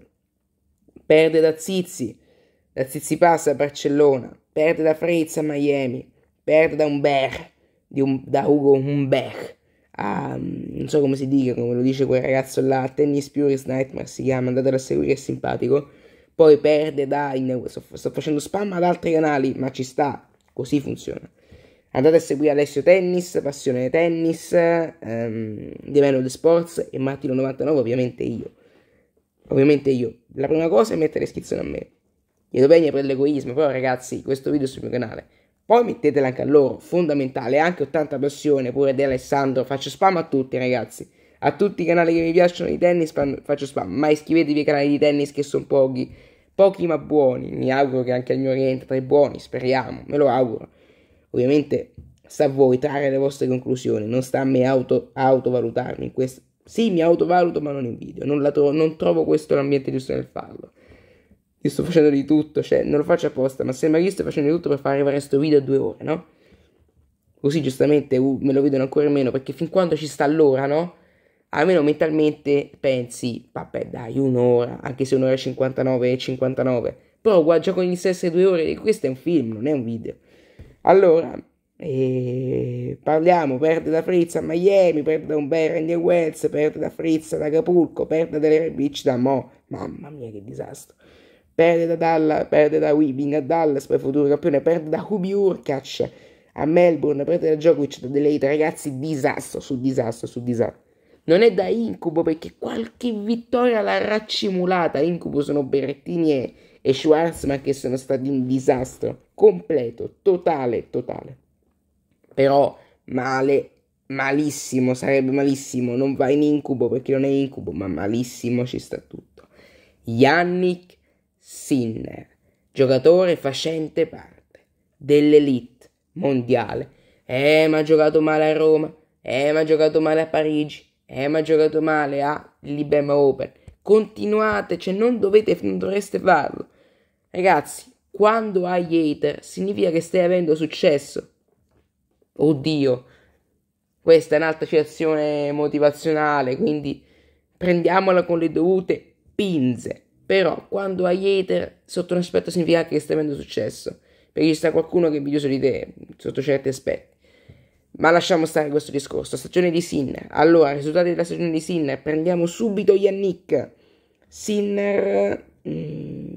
Perde da Zizi. Da Zizi passa a Barcellona. Perde da Freiz a Miami. Perde da Humbert. Un, da Ugo Humbert. A, non so come si dica, come lo dice quel ragazzo là, Tennis Purist Nightmare si chiama, andatelo a seguire, è simpatico poi perde dai sto, sto facendo spam ad altri canali, ma ci sta, così funziona. Andate a seguire Alessio Tennis, Passione Tennis, ehm, Divino The Sports e Martino99, ovviamente io. Ovviamente io. La prima cosa è mettere iscrizione a me. Chiedo bene per l'egoismo, però ragazzi, questo video è sul mio canale. Poi mettetela anche a loro, fondamentale, anche ho tanta passione, pure di Alessandro, faccio spam a tutti ragazzi. A tutti i canali che mi piacciono di tennis faccio spam, ma iscrivetevi ai canali di tennis che sono pochi pochi ma buoni, mi auguro che anche il mio rientro tra i buoni, speriamo, me lo auguro. Ovviamente sta a voi trarre le vostre conclusioni, non sta a me auto, autovalutarmi in questo. Sì, mi autovaluto, ma non in video. Non, tro- non trovo questo l'ambiente giusto nel farlo. Io sto facendo di tutto, cioè, non lo faccio apposta, ma sembra che io sto facendo di tutto per far arrivare questo video a due ore, no? Così giustamente uh, me lo vedono ancora meno, perché fin quando ci sta l'ora, no? almeno mentalmente pensi, vabbè dai, un'ora, anche se un'ora e 59 e 59, però guarda con gli stessi due ore, questo è un film, non è un video. Allora, eh, parliamo, perde da Frizz a Miami, perde da Umberto a New Wells, perde da Frizz ad Acapulco, perde da Larry Beach da Mo, mamma mia che disastro. Perde da, Dalla, perde da Weaving a Dallas, poi futuro campione, perde da Hubi Urkac a Melbourne, perde da Djokovic, da Delete, ragazzi disastro su disastro su disastro. Non è da incubo perché qualche vittoria l'ha raccimulata. Incubo sono Berrettini e, e Schwarzman che sono stati un disastro completo, totale, totale. Però male, malissimo, sarebbe malissimo. Non va in incubo perché non è incubo, ma malissimo ci sta tutto. Yannick Sinner, giocatore facente parte dell'elite mondiale. Eh, ma ha giocato male a Roma. Eh, ma ha giocato male a Parigi eh, ma ha giocato male a Libema Open. Continuate, cioè non dovete, non dovreste farlo. Ragazzi, quando hai hater significa che stai avendo successo. Oddio, questa è un'altra citazione motivazionale, quindi prendiamola con le dovute pinze. Però quando hai hater sotto un aspetto significa che stai avendo successo, perché ci sta qualcuno che è invidioso di te sotto certi aspetti. Ma lasciamo stare questo discorso. Stagione di Sinner. Allora, risultati della stagione di Sinner. Prendiamo subito Yannick. Sinner. Mm,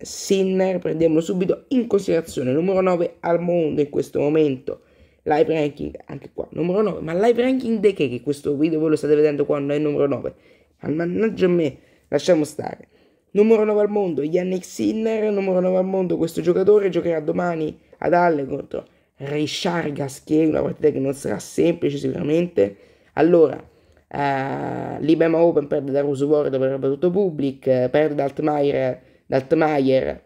Sinner, prendiamo subito in considerazione. Numero 9 al mondo in questo momento. Live ranking, anche qua, numero 9. Ma live ranking di che? Che questo video voi lo state vedendo quando è il numero 9. Al mannaggia a me, lasciamo stare. Numero 9 al mondo, Yannick Sinner, numero 9 al mondo, questo giocatore giocherà domani ad Halle contro Richard Gasquet, una partita che non sarà semplice sicuramente. Allora, eh, l'Ibema Open perde da Rose Ward per battuto Public, eh, perde da Altmaier, Altmaier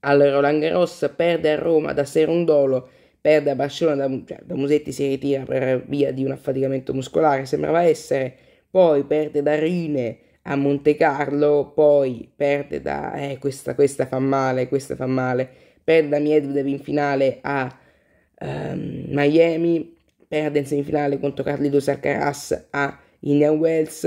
al Roland Garros, perde a Roma da Serondolo, perde a Barcellona da, cioè, da Musetti, si ritira per via di un affaticamento muscolare, sembrava essere, poi perde da Rine a Monte Carlo, poi perde da... Eh, questa, questa fa male, questa fa male, perde da Miedvedev in finale a um, Miami perde in semifinale contro Carlitos Alcaraz a Indian Wells,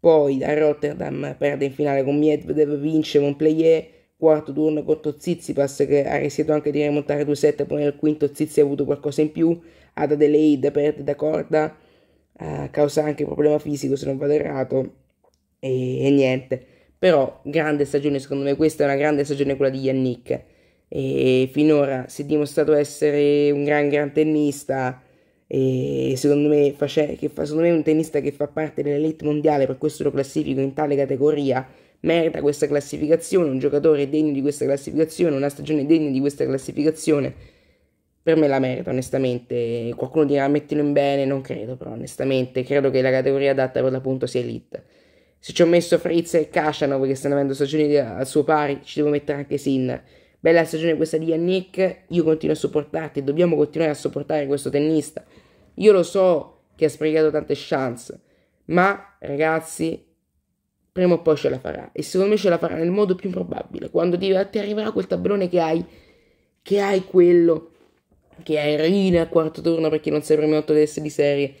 poi a Rotterdam perde in finale con Medvedev, vince Montpellier, quarto turno contro Zizipas che ha rischiato anche di rimontare 2-7, poi nel quinto Zizi ha avuto qualcosa in più, ad Adelaide perde da corda, uh, causa anche problema fisico se non vado errato, e, e niente. Però grande stagione secondo me, questa è una grande stagione quella di Yannick e finora si è dimostrato essere un gran gran tennista e secondo me, face- che fa, secondo me un tennista che fa parte dell'elite mondiale per questo lo classifico in tale categoria merita questa classificazione un giocatore degno di questa classificazione una stagione degna di questa classificazione per me la merita onestamente qualcuno dirà mettilo in bene non credo però onestamente credo che la categoria adatta per l'appunto sia elite se ci ho messo Fritz e Kashanov che stanno avendo stagioni al suo pari ci devo mettere anche Sinner Bella stagione questa di Yannick, io continuo a supportarti, dobbiamo continuare a supportare questo tennista. Io lo so che ha sprecato tante chance, ma ragazzi, prima o poi ce la farà. E secondo me ce la farà nel modo più improbabile. Quando ti, ti arriverà quel tabellone che hai, che hai quello, che hai Rina al quarto turno perché non sei primo 8 di serie,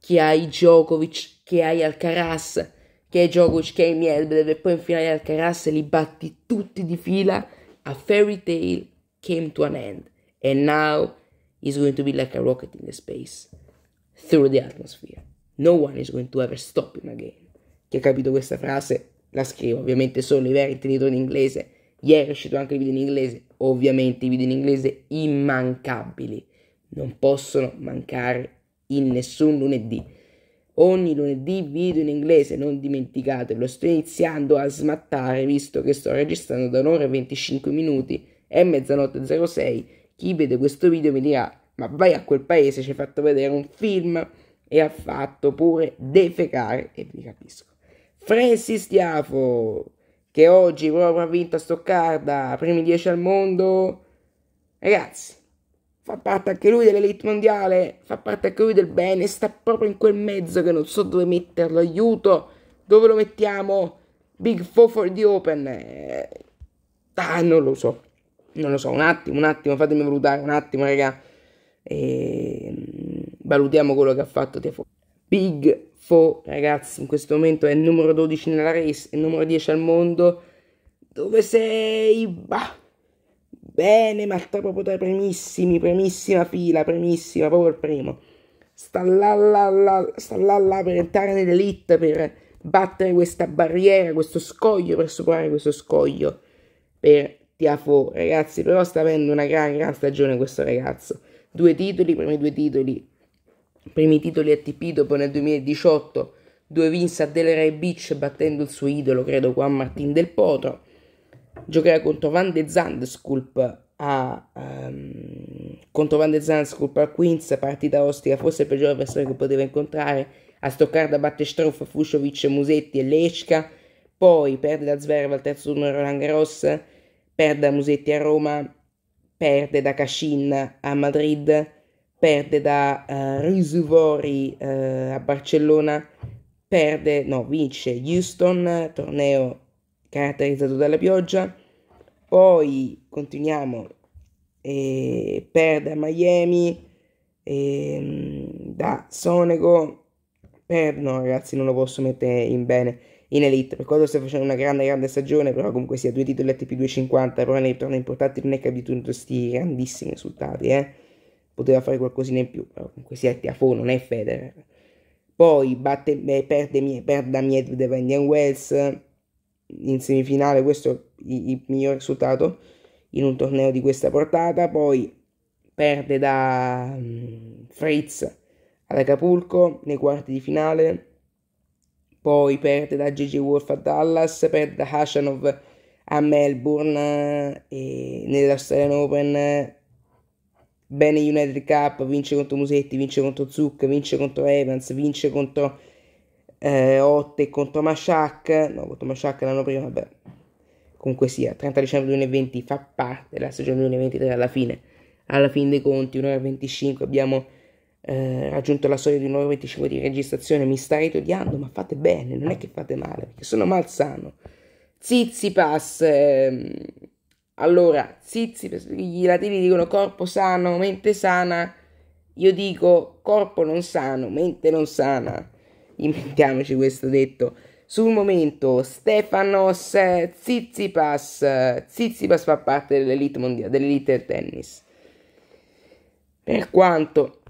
che hai Djokovic, che hai Alcaraz, che hai Djokovic, che hai Mielbedev e poi in finale Alcaraz li batti tutti di fila a fairy tale came to an end, and now it's going to be like a rocket in the space, through the atmosphere. No one is going to ever stop him again. Chi ha capito questa frase la scrivo, ovviamente solo i veri intenditori in inglese. Ieri è uscito anche il video in inglese, ovviamente i video in inglese immancabili. Non possono mancare in nessun lunedì Ogni lunedì video in inglese, non dimenticatelo, sto iniziando a smattare visto che sto registrando da un'ora e 25 minuti, è mezzanotte 06, chi vede questo video mi dirà ma vai a quel paese, ci hai fatto vedere un film e ha fatto pure defecare e vi capisco. Francis Diafo, che oggi proprio ha vinto a Stoccarda, primi 10 al mondo. Ragazzi, fa parte anche lui dell'elite mondiale, fa parte anche lui del bene, sta proprio in quel mezzo che non so dove metterlo, aiuto, dove lo mettiamo? Big 4 for the Open, eh, ah non lo so, non lo so, un attimo, un attimo, fatemi valutare, un attimo raga, e, mm, valutiamo quello che ha fatto Tefo. Big 4 ragazzi in questo momento è il numero 12 nella race, è il numero 10 al mondo, dove sei? Bah! Bene, ma sta proprio dai primissimi, primissima fila, primissima, proprio il primo. Sta là, là, là, sta là, là per entrare nell'elite, per battere questa barriera, questo scoglio, per superare questo scoglio. Per Tiafo, ragazzi, però sta avendo una gran, gran stagione questo ragazzo. Due titoli, primi due titoli, primi titoli ATP dopo nel 2018, due vinse a Delray Beach battendo il suo idolo, credo Juan Martin del Potro giocherà contro Van de Zandskulp a, um, contro Van de Zandskulp a Queens, partita ostica, forse il peggiore avversario che poteva incontrare. A Stoccarda batte Stroff, Fusciovic, Musetti e Lecca. Poi perde da Zverev al terzo turno Roland Garros, perde da Musetti a Roma, perde da Cascin a Madrid, perde da uh, Risuvori uh, a Barcellona, perde, no, vince Houston, torneo caratterizzato dalla pioggia. Poi continuiamo e perde a Miami, eh, da Sonego, per... no ragazzi non lo posso mettere in bene in Elite, per quanto stia facendo una grande grande stagione, però comunque sia due titoli ATP 250, però nei ritorni importanti non è che abbia ottenuto questi grandissimi risultati, eh? poteva fare qualcosina in più, però comunque sia Tiafo, non è Federer. Poi batte, beh, perde, perde a Medvedev Indian Wells, in semifinale questo è il miglior risultato in un torneo di questa portata, poi perde da mm, Fritz ad Acapulco nei quarti di finale, poi perde da JJ Wolf a Dallas, perde da Hashanov a Melbourne eh, e nell'Australian Open eh, bene United Cup, vince contro Musetti, vince contro Zucca, vince contro Evans, vince contro eh, Otte contro Mashak, no, contro Mashak l'anno prima, vabbè, comunque sia, 30 dicembre 2020 fa parte della stagione 2023 alla fine, alla fine dei conti, 1 ora 25, abbiamo eh, raggiunto la soglia di 1 ora 25 di registrazione, mi starei odiando, ma fate bene, non è che fate male, perché sono malsano. Zizipas, ehm, allora, Zizipas, i latini dicono corpo sano, mente sana, io dico corpo non sano, mente non sana inventiamoci questo detto. Sul momento Stefanos eh, Tsitsipas, eh, Tsitsipas fa parte dell'elite mondiale, dell'elite del tennis. Per quanto,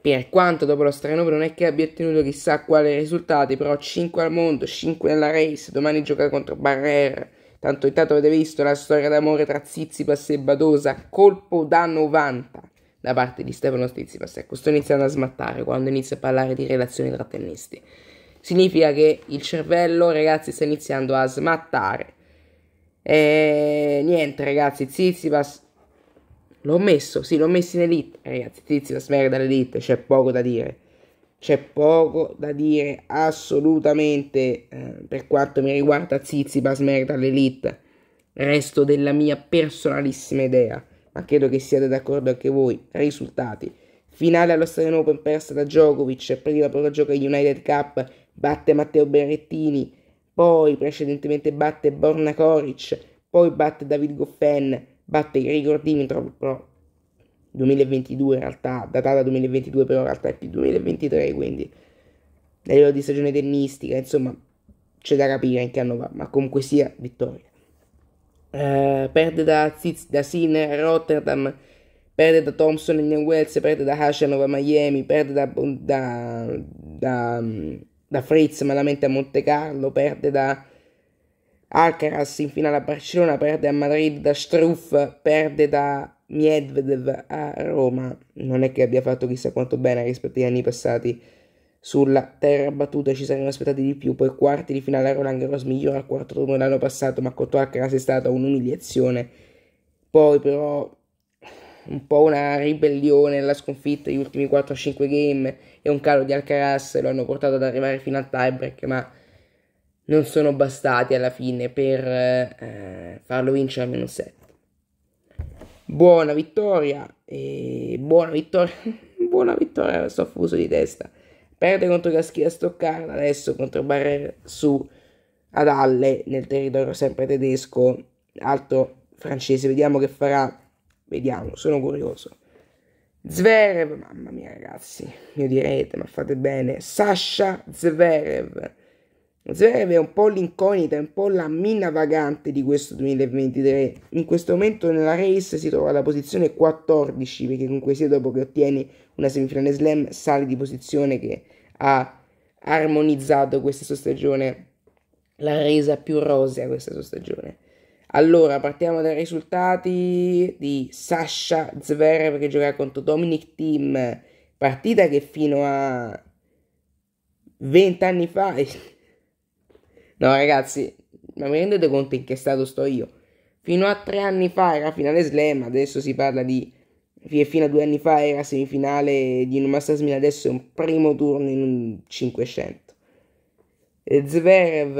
per quanto dopo lo strano non è che abbia ottenuto chissà quali risultati, però 5 al mondo, 5 nella race, domani gioca contro Barrera. Tanto intanto avete visto la storia d'amore tra Tsitsipas e Badosa, colpo da 90 da parte di Stefano Stizzi per Sto iniziando a smattare quando inizio a parlare di relazioni tra tennisti. Significa che il cervello, ragazzi, sta iniziando a smattare. E niente, ragazzi, Zizipas l'ho messo, sì, l'ho messo in elite. Ragazzi, Zizipas merda l'elite, c'è poco da dire. C'è poco da dire assolutamente eh, per quanto mi riguarda Zizipas merda l'elite. Resto della mia personalissima idea ma credo che siate d'accordo anche voi. Risultati. Finale allo Stadio Open persa da Djokovic, prima però gioca in United Cup, batte Matteo Berrettini, poi precedentemente batte Borna Koric, poi batte David Goffin, batte Grigor Dimitrov, però 2022 in realtà, datata 2022 però in realtà è più 2023, quindi a livello di stagione tennistica, insomma, c'è da capire in che anno va, ma comunque sia vittoria. Eh, perde da, Ziz, da Sinner a Rotterdam, perde da Thompson e New Wells, perde da Hashanov a Miami, perde da, da, da, da Fritz malamente a Monte Carlo, perde da Alcaraz in finale a Barcellona, perde a Madrid da Struff, perde da Medvedev a Roma. Non è che abbia fatto chissà quanto bene rispetto agli anni passati sulla terra battuta ci saremmo aspettati di più, poi quarti di finale a Roland Garros migliore al quarto turno dell'anno passato, ma contro Alcaraz è stata un'umiliazione. Poi però un po' una ribellione la sconfitta degli ultimi 4-5 game e un calo di Alcaraz lo hanno portato ad arrivare fino al tiebreak, ma non sono bastati alla fine per eh, farlo vincere a meno 7. Buona vittoria, e buona vittoria, buona vittoria, sto fuso di testa Perde contro la schia Stoccarda, adesso contro Barrer su ad Halle nel territorio sempre tedesco, altro francese, vediamo che farà, vediamo, sono curioso. Zverev, mamma mia ragazzi, mi direte, ma fate bene, Sasha Zverev. Zverev è un po' l'incognita, è un po' la mina vagante di questo 2023. In questo momento nella race si trova alla posizione 14, perché comunque sia dopo che ottieni una semifinale slam, sale di posizione che ha armonizzato questa sua stagione, l'ha resa più rosea questa sua stagione. Allora, partiamo dai risultati di Sasha Zverev che giocherà contro Dominic Team, partita che fino a 20 anni fa... no ragazzi, ma vi rendete conto in che stato sto io? Fino a 3 anni fa era finale slam, adesso si parla di che fino a due anni fa era semifinale di un Masters 1000, adesso è un primo turno in un 500. Zverev,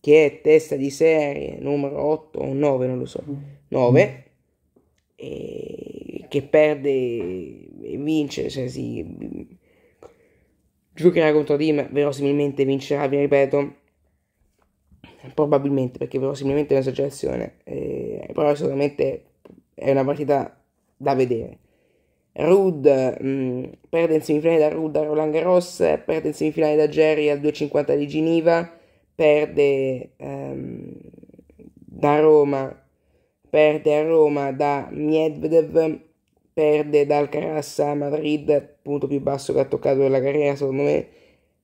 che è testa di serie numero 8 o 9, non lo so, 9, mm. mm. e che perde e vince, cioè si giocherà contro Team, verosimilmente vincerà, vi ripeto, probabilmente perché verosimilmente è una eh, però sicuramente è una partita da vedere. Rud mh, mm, perde in semifinale da Rud a Roland Garros, perde in semifinale da Jerry al 2.50 di Giniva, perde um, da Roma, perde a Roma da Medvedev, perde da Alcaraz a Madrid, punto più basso che ha toccato nella carriera secondo me,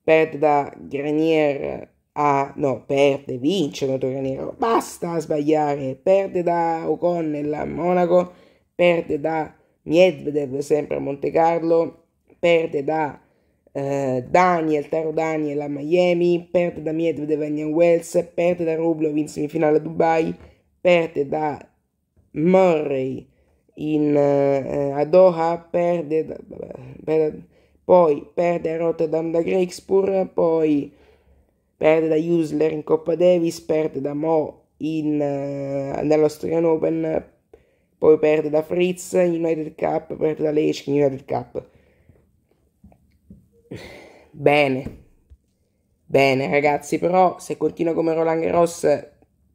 perde da Grenier a no, perde, vince Notorio Nero. Basta sbagliare, perde da Ocon a Monaco, perde da Medvedev sempre a Monte Carlo, perde da eh, Daniel, Taro Daniel a Miami, perde da Medvedev a Indian Wells, perde da Rublev in semifinale a Dubai, perde da Murray in, eh, a Doha, perde, da, vabbè, perde, poi perde a Rotterdam da Grexpur, poi perde da Usler in Coppa Davis, perde da Mo in, uh, eh, nell'Australian Open, poi perde da Fritz in United Cup, perde da Lech in United Cup. Bene, bene ragazzi, però se continua come Roland Garros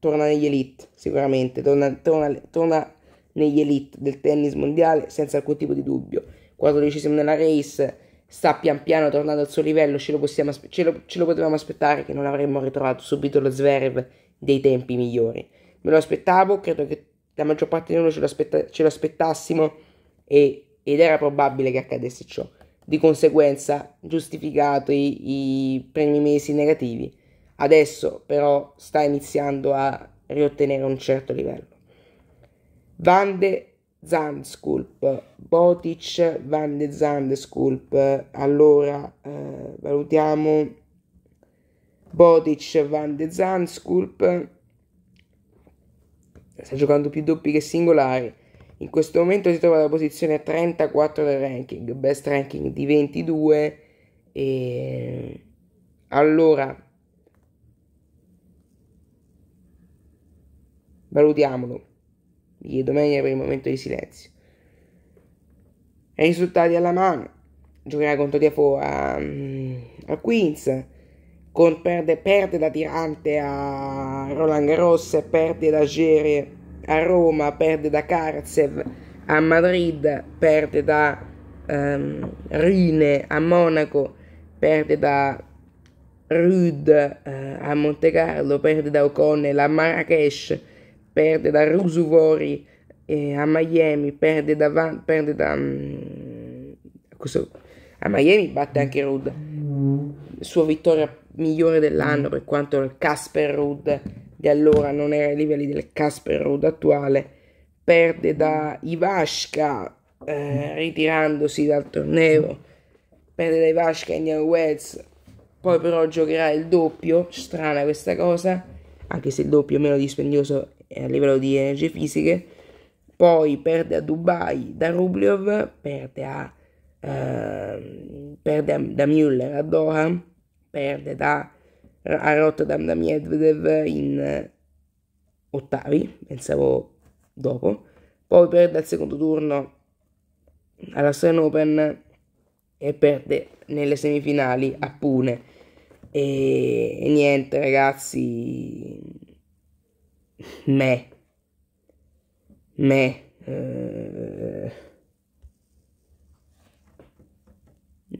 torna negli elite, sicuramente, torna, torna, torna negli elite del tennis mondiale senza alcun tipo di dubbio. 14 nella race, sta pian piano tornando al suo livello, ce lo, possiamo, ce lo, ce lo potevamo aspettare che non avremmo ritrovato subito lo Zverev dei tempi migliori. Me lo aspettavo, credo che la maggior parte di noi ce lo, ce lo aspettassimo e, ed era probabile che accadesse ciò. Di conseguenza, giustificato i, i primi mesi negativi, adesso però sta iniziando a riottenere un certo livello. Vande Zandskulp, Botic van de Zandskulp. Allora eh, valutiamo Botic van de Zandskulp. Sta giocando più doppi che singolari. In questo momento si trova alla posizione 34 del ranking, best ranking di 22. E allora valutiamolo gli domenica per il momento di silenzio. E risultati alla mano, giocherà contro Tiafo a, mm, a Queens, con perde, perde da Tirante a Roland Garros, perde da Gere a Roma, perde da Karzev a Madrid, perde da um, Rine a Monaco, perde da Rud uh, eh, a Monte Carlo, perde da O'Connell a Marrakesh perde da Rusuvori eh, a Miami, perde da, Van, perde da um, questo, a Miami batte anche Rudd, sua vittoria migliore dell'anno per quanto il Casper Rudd di allora non era ai livelli del Casper Rudd attuale, perde da Ivashka eh, ritirandosi dal torneo, perde da Ivashka Indian Wells, poi però giocherà il doppio, strana questa cosa, anche se il doppio è meno dispendioso eh, a livello di energie fisiche, poi perde a Dubai da Rublev, perde, a, eh, perde a, da Müller a Doha, perde da, a Rotterdam da Medvedev in eh, ottavi, pensavo dopo, poi perde al secondo turno all'Australian Open e perde nelle semifinali a Pune. E, e niente ragazzi, me, me, eh,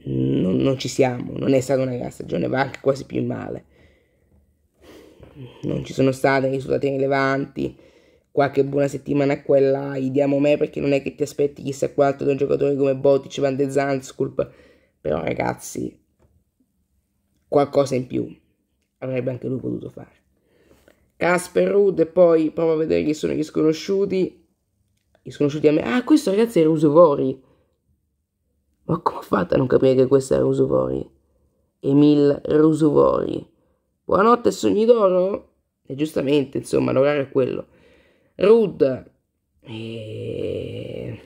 non, non, ci siamo, non è stata una gran stagione, va anche quasi più in male. Non ci sono stati risultati rilevanti, qualche buona settimana a quella, gli diamo me perché non è che ti aspetti chissà quanto da un giocatore come Botic, Van de Zandskulp, però ragazzi, qualcosa in più avrebbe anche lui potuto fare. Casper Rudd e poi provo a vedere chi sono gli sconosciuti. Gli sconosciuti a me. Ah, questo ragazzi era Usovori. Ma come ho fatto a non capire che questo era Usovori? Emil Rusovori. Buonanotte, sogni d'oro? E giustamente, insomma, l'orario è quello. Rudd. E...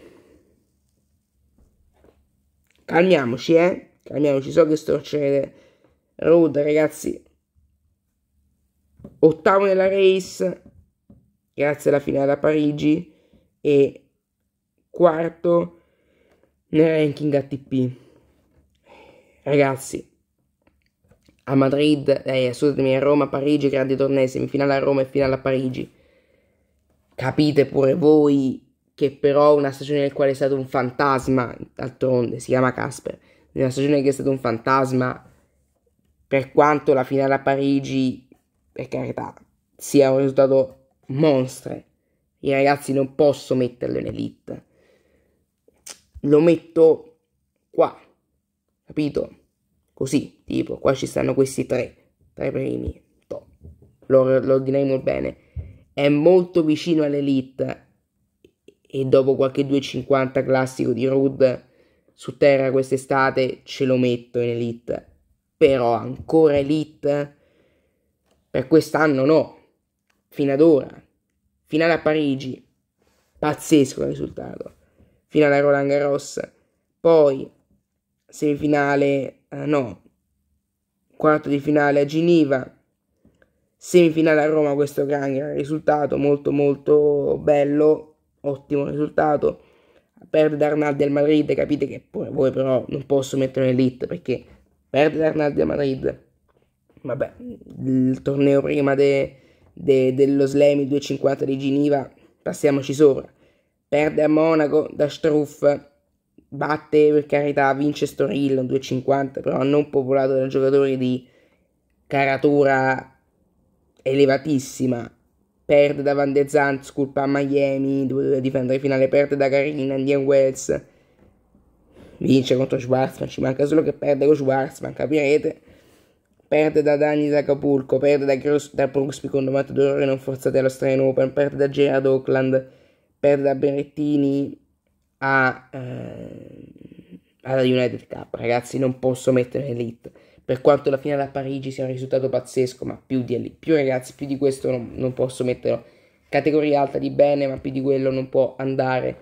Calmiamoci, eh? Calmiamoci, so che storcere. Rudd, ragazzi, ottavo nella race, grazie alla finale a Parigi, e quarto nel ranking ATP. Ragazzi, a Madrid, eh, scusatemi, a Roma, Parigi, grandi tornei, semifinale a Roma e finale a Parigi. Capite pure voi che però una stagione nel quale è stato un fantasma, d'altronde si chiama Casper, una stagione che è stato un fantasma, per quanto la finale a Parigi per carità, sia un risultato monstre. I ragazzi non posso metterlo in elite. Lo metto qua, capito? Così, tipo, qua ci stanno questi tre, tre primi, top. Lo, lo ordiniamo bene. È molto vicino all'elite e dopo qualche 2,50 classico di Rude su terra quest'estate ce lo metto in elite. Però ancora elite per quest'anno no. Fino ad ora. Finale a Parigi. Pazzesco il risultato. Finale a Roland Garros. Poi semifinale, eh, no, quarto di finale a Ginevra, semifinale a Roma, questo gran, gran risultato, molto molto bello, ottimo risultato, perde Arnaldi al Madrid, capite che pure voi però non posso mettere un'elite perché perde Arnaldi al Madrid, vabbè, il torneo prima de, de, dello Slam, 250 di Giniva, passiamoci sopra. Perde a Monaco da Struff, batte per carità, vince Storil, 250, però non popolato da giocatori di caratura elevatissima. Perde da Van de Zandt, sculpa a Miami, doveva difendere finale, perde da Carina, Indian Wells. Vince contro Schwarzman, ci manca solo che perde con Schwarzman, capirete perde da Dani da Acapulco, perde da, Gross, da Brooksby con 92 ore non forzate allo Australian Open, perde da Gerard Oakland, perde da Berrettini a, eh, alla United Cup. Ragazzi, non posso mettere Elite. Per quanto la finale a Parigi sia un risultato pazzesco, ma più di Elite, più ragazzi, più di questo non, non posso metterlo. Categoria alta di bene, ma più di quello non può andare.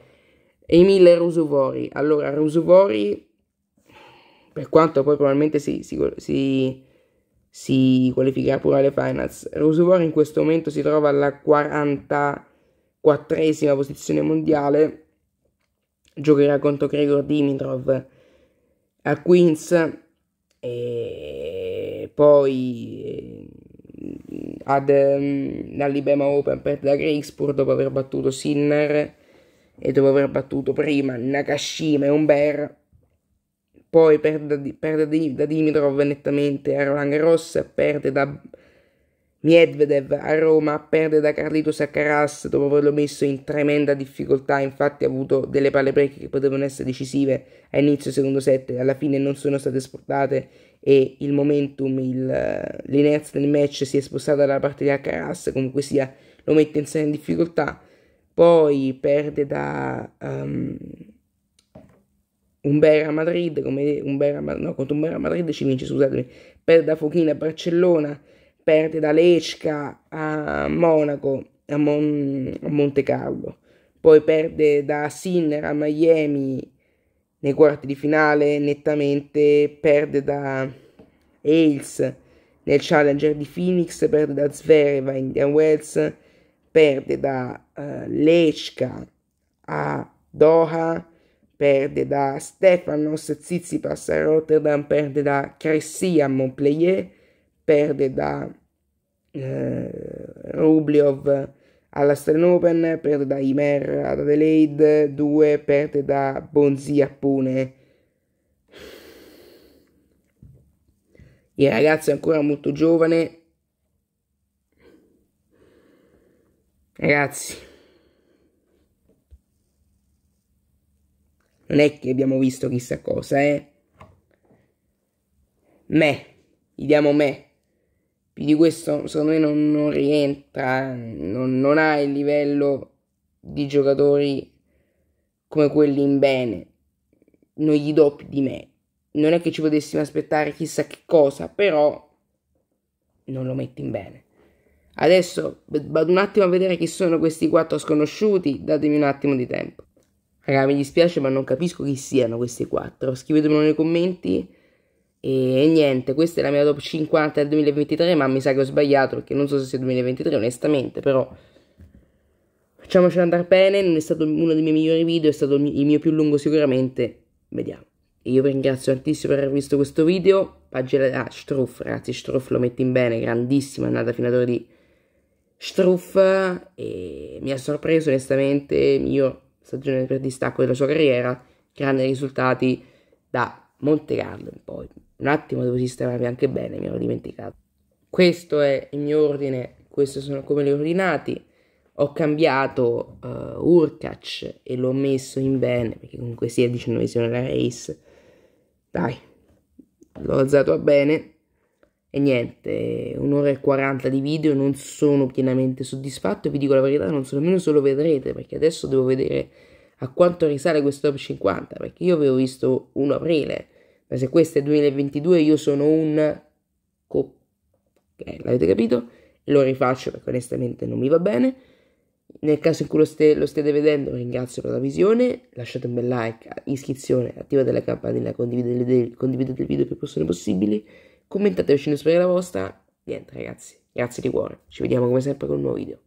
Emile Rusuvori. Allora, Rusuvori, per quanto poi probabilmente si, si, si si qualificherà pure alle finals. Rusevore in questo momento si trova alla 44esima posizione mondiale, giocherà contro Gregor Dimitrov a Queens e poi ehm, ad, um, all'Ibema Open per da Grigspur dopo aver battuto Sinner e dopo aver battuto prima Nakashima e Umber poi perde, da Dimitrov nettamente a Roland Garros, perde da Miedvedev a Roma, perde da Carlitos a Caras dopo averlo messo in tremenda difficoltà, infatti ha avuto delle palle break che potevano essere decisive a inizio secondo set, alla fine non sono state esportate e il momentum, il, l'inerzia del match si è spostata dalla parte di Alcaraz, comunque sia lo mette in seria difficoltà, poi perde da... Um, un Bera Madrid, come un Bera, no, contro un Bera Madrid ci vince, scusatemi, perde da Fochina a Barcellona, perde da Lecca a Monaco, a, Mon- a Monte Carlo, poi perde da Sinner a Miami nei quarti di finale, nettamente perde da Ailes nel Challenger di Phoenix, perde da Zvereva a Indian Wells, perde da uh, eh, Lechka a Doha, perde da Stefanos Tsitsipas a Rotterdam, perde da Cressia a Montpellier, perde da eh, Rubliov all'Astern Open, perde da Imer ad Adelaide, 2 perde da Bonzi a Pune. Il ragazzo è ancora molto giovane. Ragazzi, Non eh. è che abbiamo visto chissà cosa, eh. Me, gli diamo me. Più di questo, secondo me, non, non rientra, non, non ha il livello di giocatori come quelli in bene. Non gli do più di me. Non è che ci potessimo aspettare chissà che cosa, però non lo metti in bene. Adesso vado un attimo a vedere chi sono questi quattro sconosciuti, datemi un attimo di tempo. Raga, mi dispiace, ma non capisco chi siano questi quattro. Scrivetemelo nei commenti. E niente, questa è la mia top 50 del 2023, ma mi sa che ho sbagliato perché non so se sia 2023 onestamente, però facciamocelo andare bene, non è stato uno dei miei migliori video, è stato il mio, più lungo sicuramente, vediamo. E io vi ringrazio tantissimo per aver visto questo video, pagina ah, Struff, ragazzi, Struff lo metti in bene, grandissima è andata fino ad ora di Struff e mi ha sorpreso onestamente, io stagione per distacco della sua carriera, grandi risultati da Monte Carlo in poi. Un attimo devo sistemarmi anche bene, mi ero dimenticato. Questo è il mio ordine, questi sono come li ho ordinati. Ho cambiato uh, Urkac e l'ho messo in bene, perché comunque sia è diciannovesimo nella race. Dai, l'ho alzato a bene e niente, un'ora e 40 di video, non sono pienamente soddisfatto, vi dico la verità, non so nemmeno se lo vedrete, perché adesso devo vedere a quanto risale questo top 50, perché io avevo visto 1 aprile, ma se questo è 2022 io sono un... Co- eh, l'avete capito? Lo rifaccio perché onestamente non mi va bene. Nel caso in cui lo, ste- lo stiate vedendo, ringrazio per la visione. Lasciate un bel like, iscrizione, attivate la campanella, condividete, il video più persone possibile commentateci in su la vostra. Niente ragazzi, grazie di cuore, ci vediamo come sempre con un nuovo video.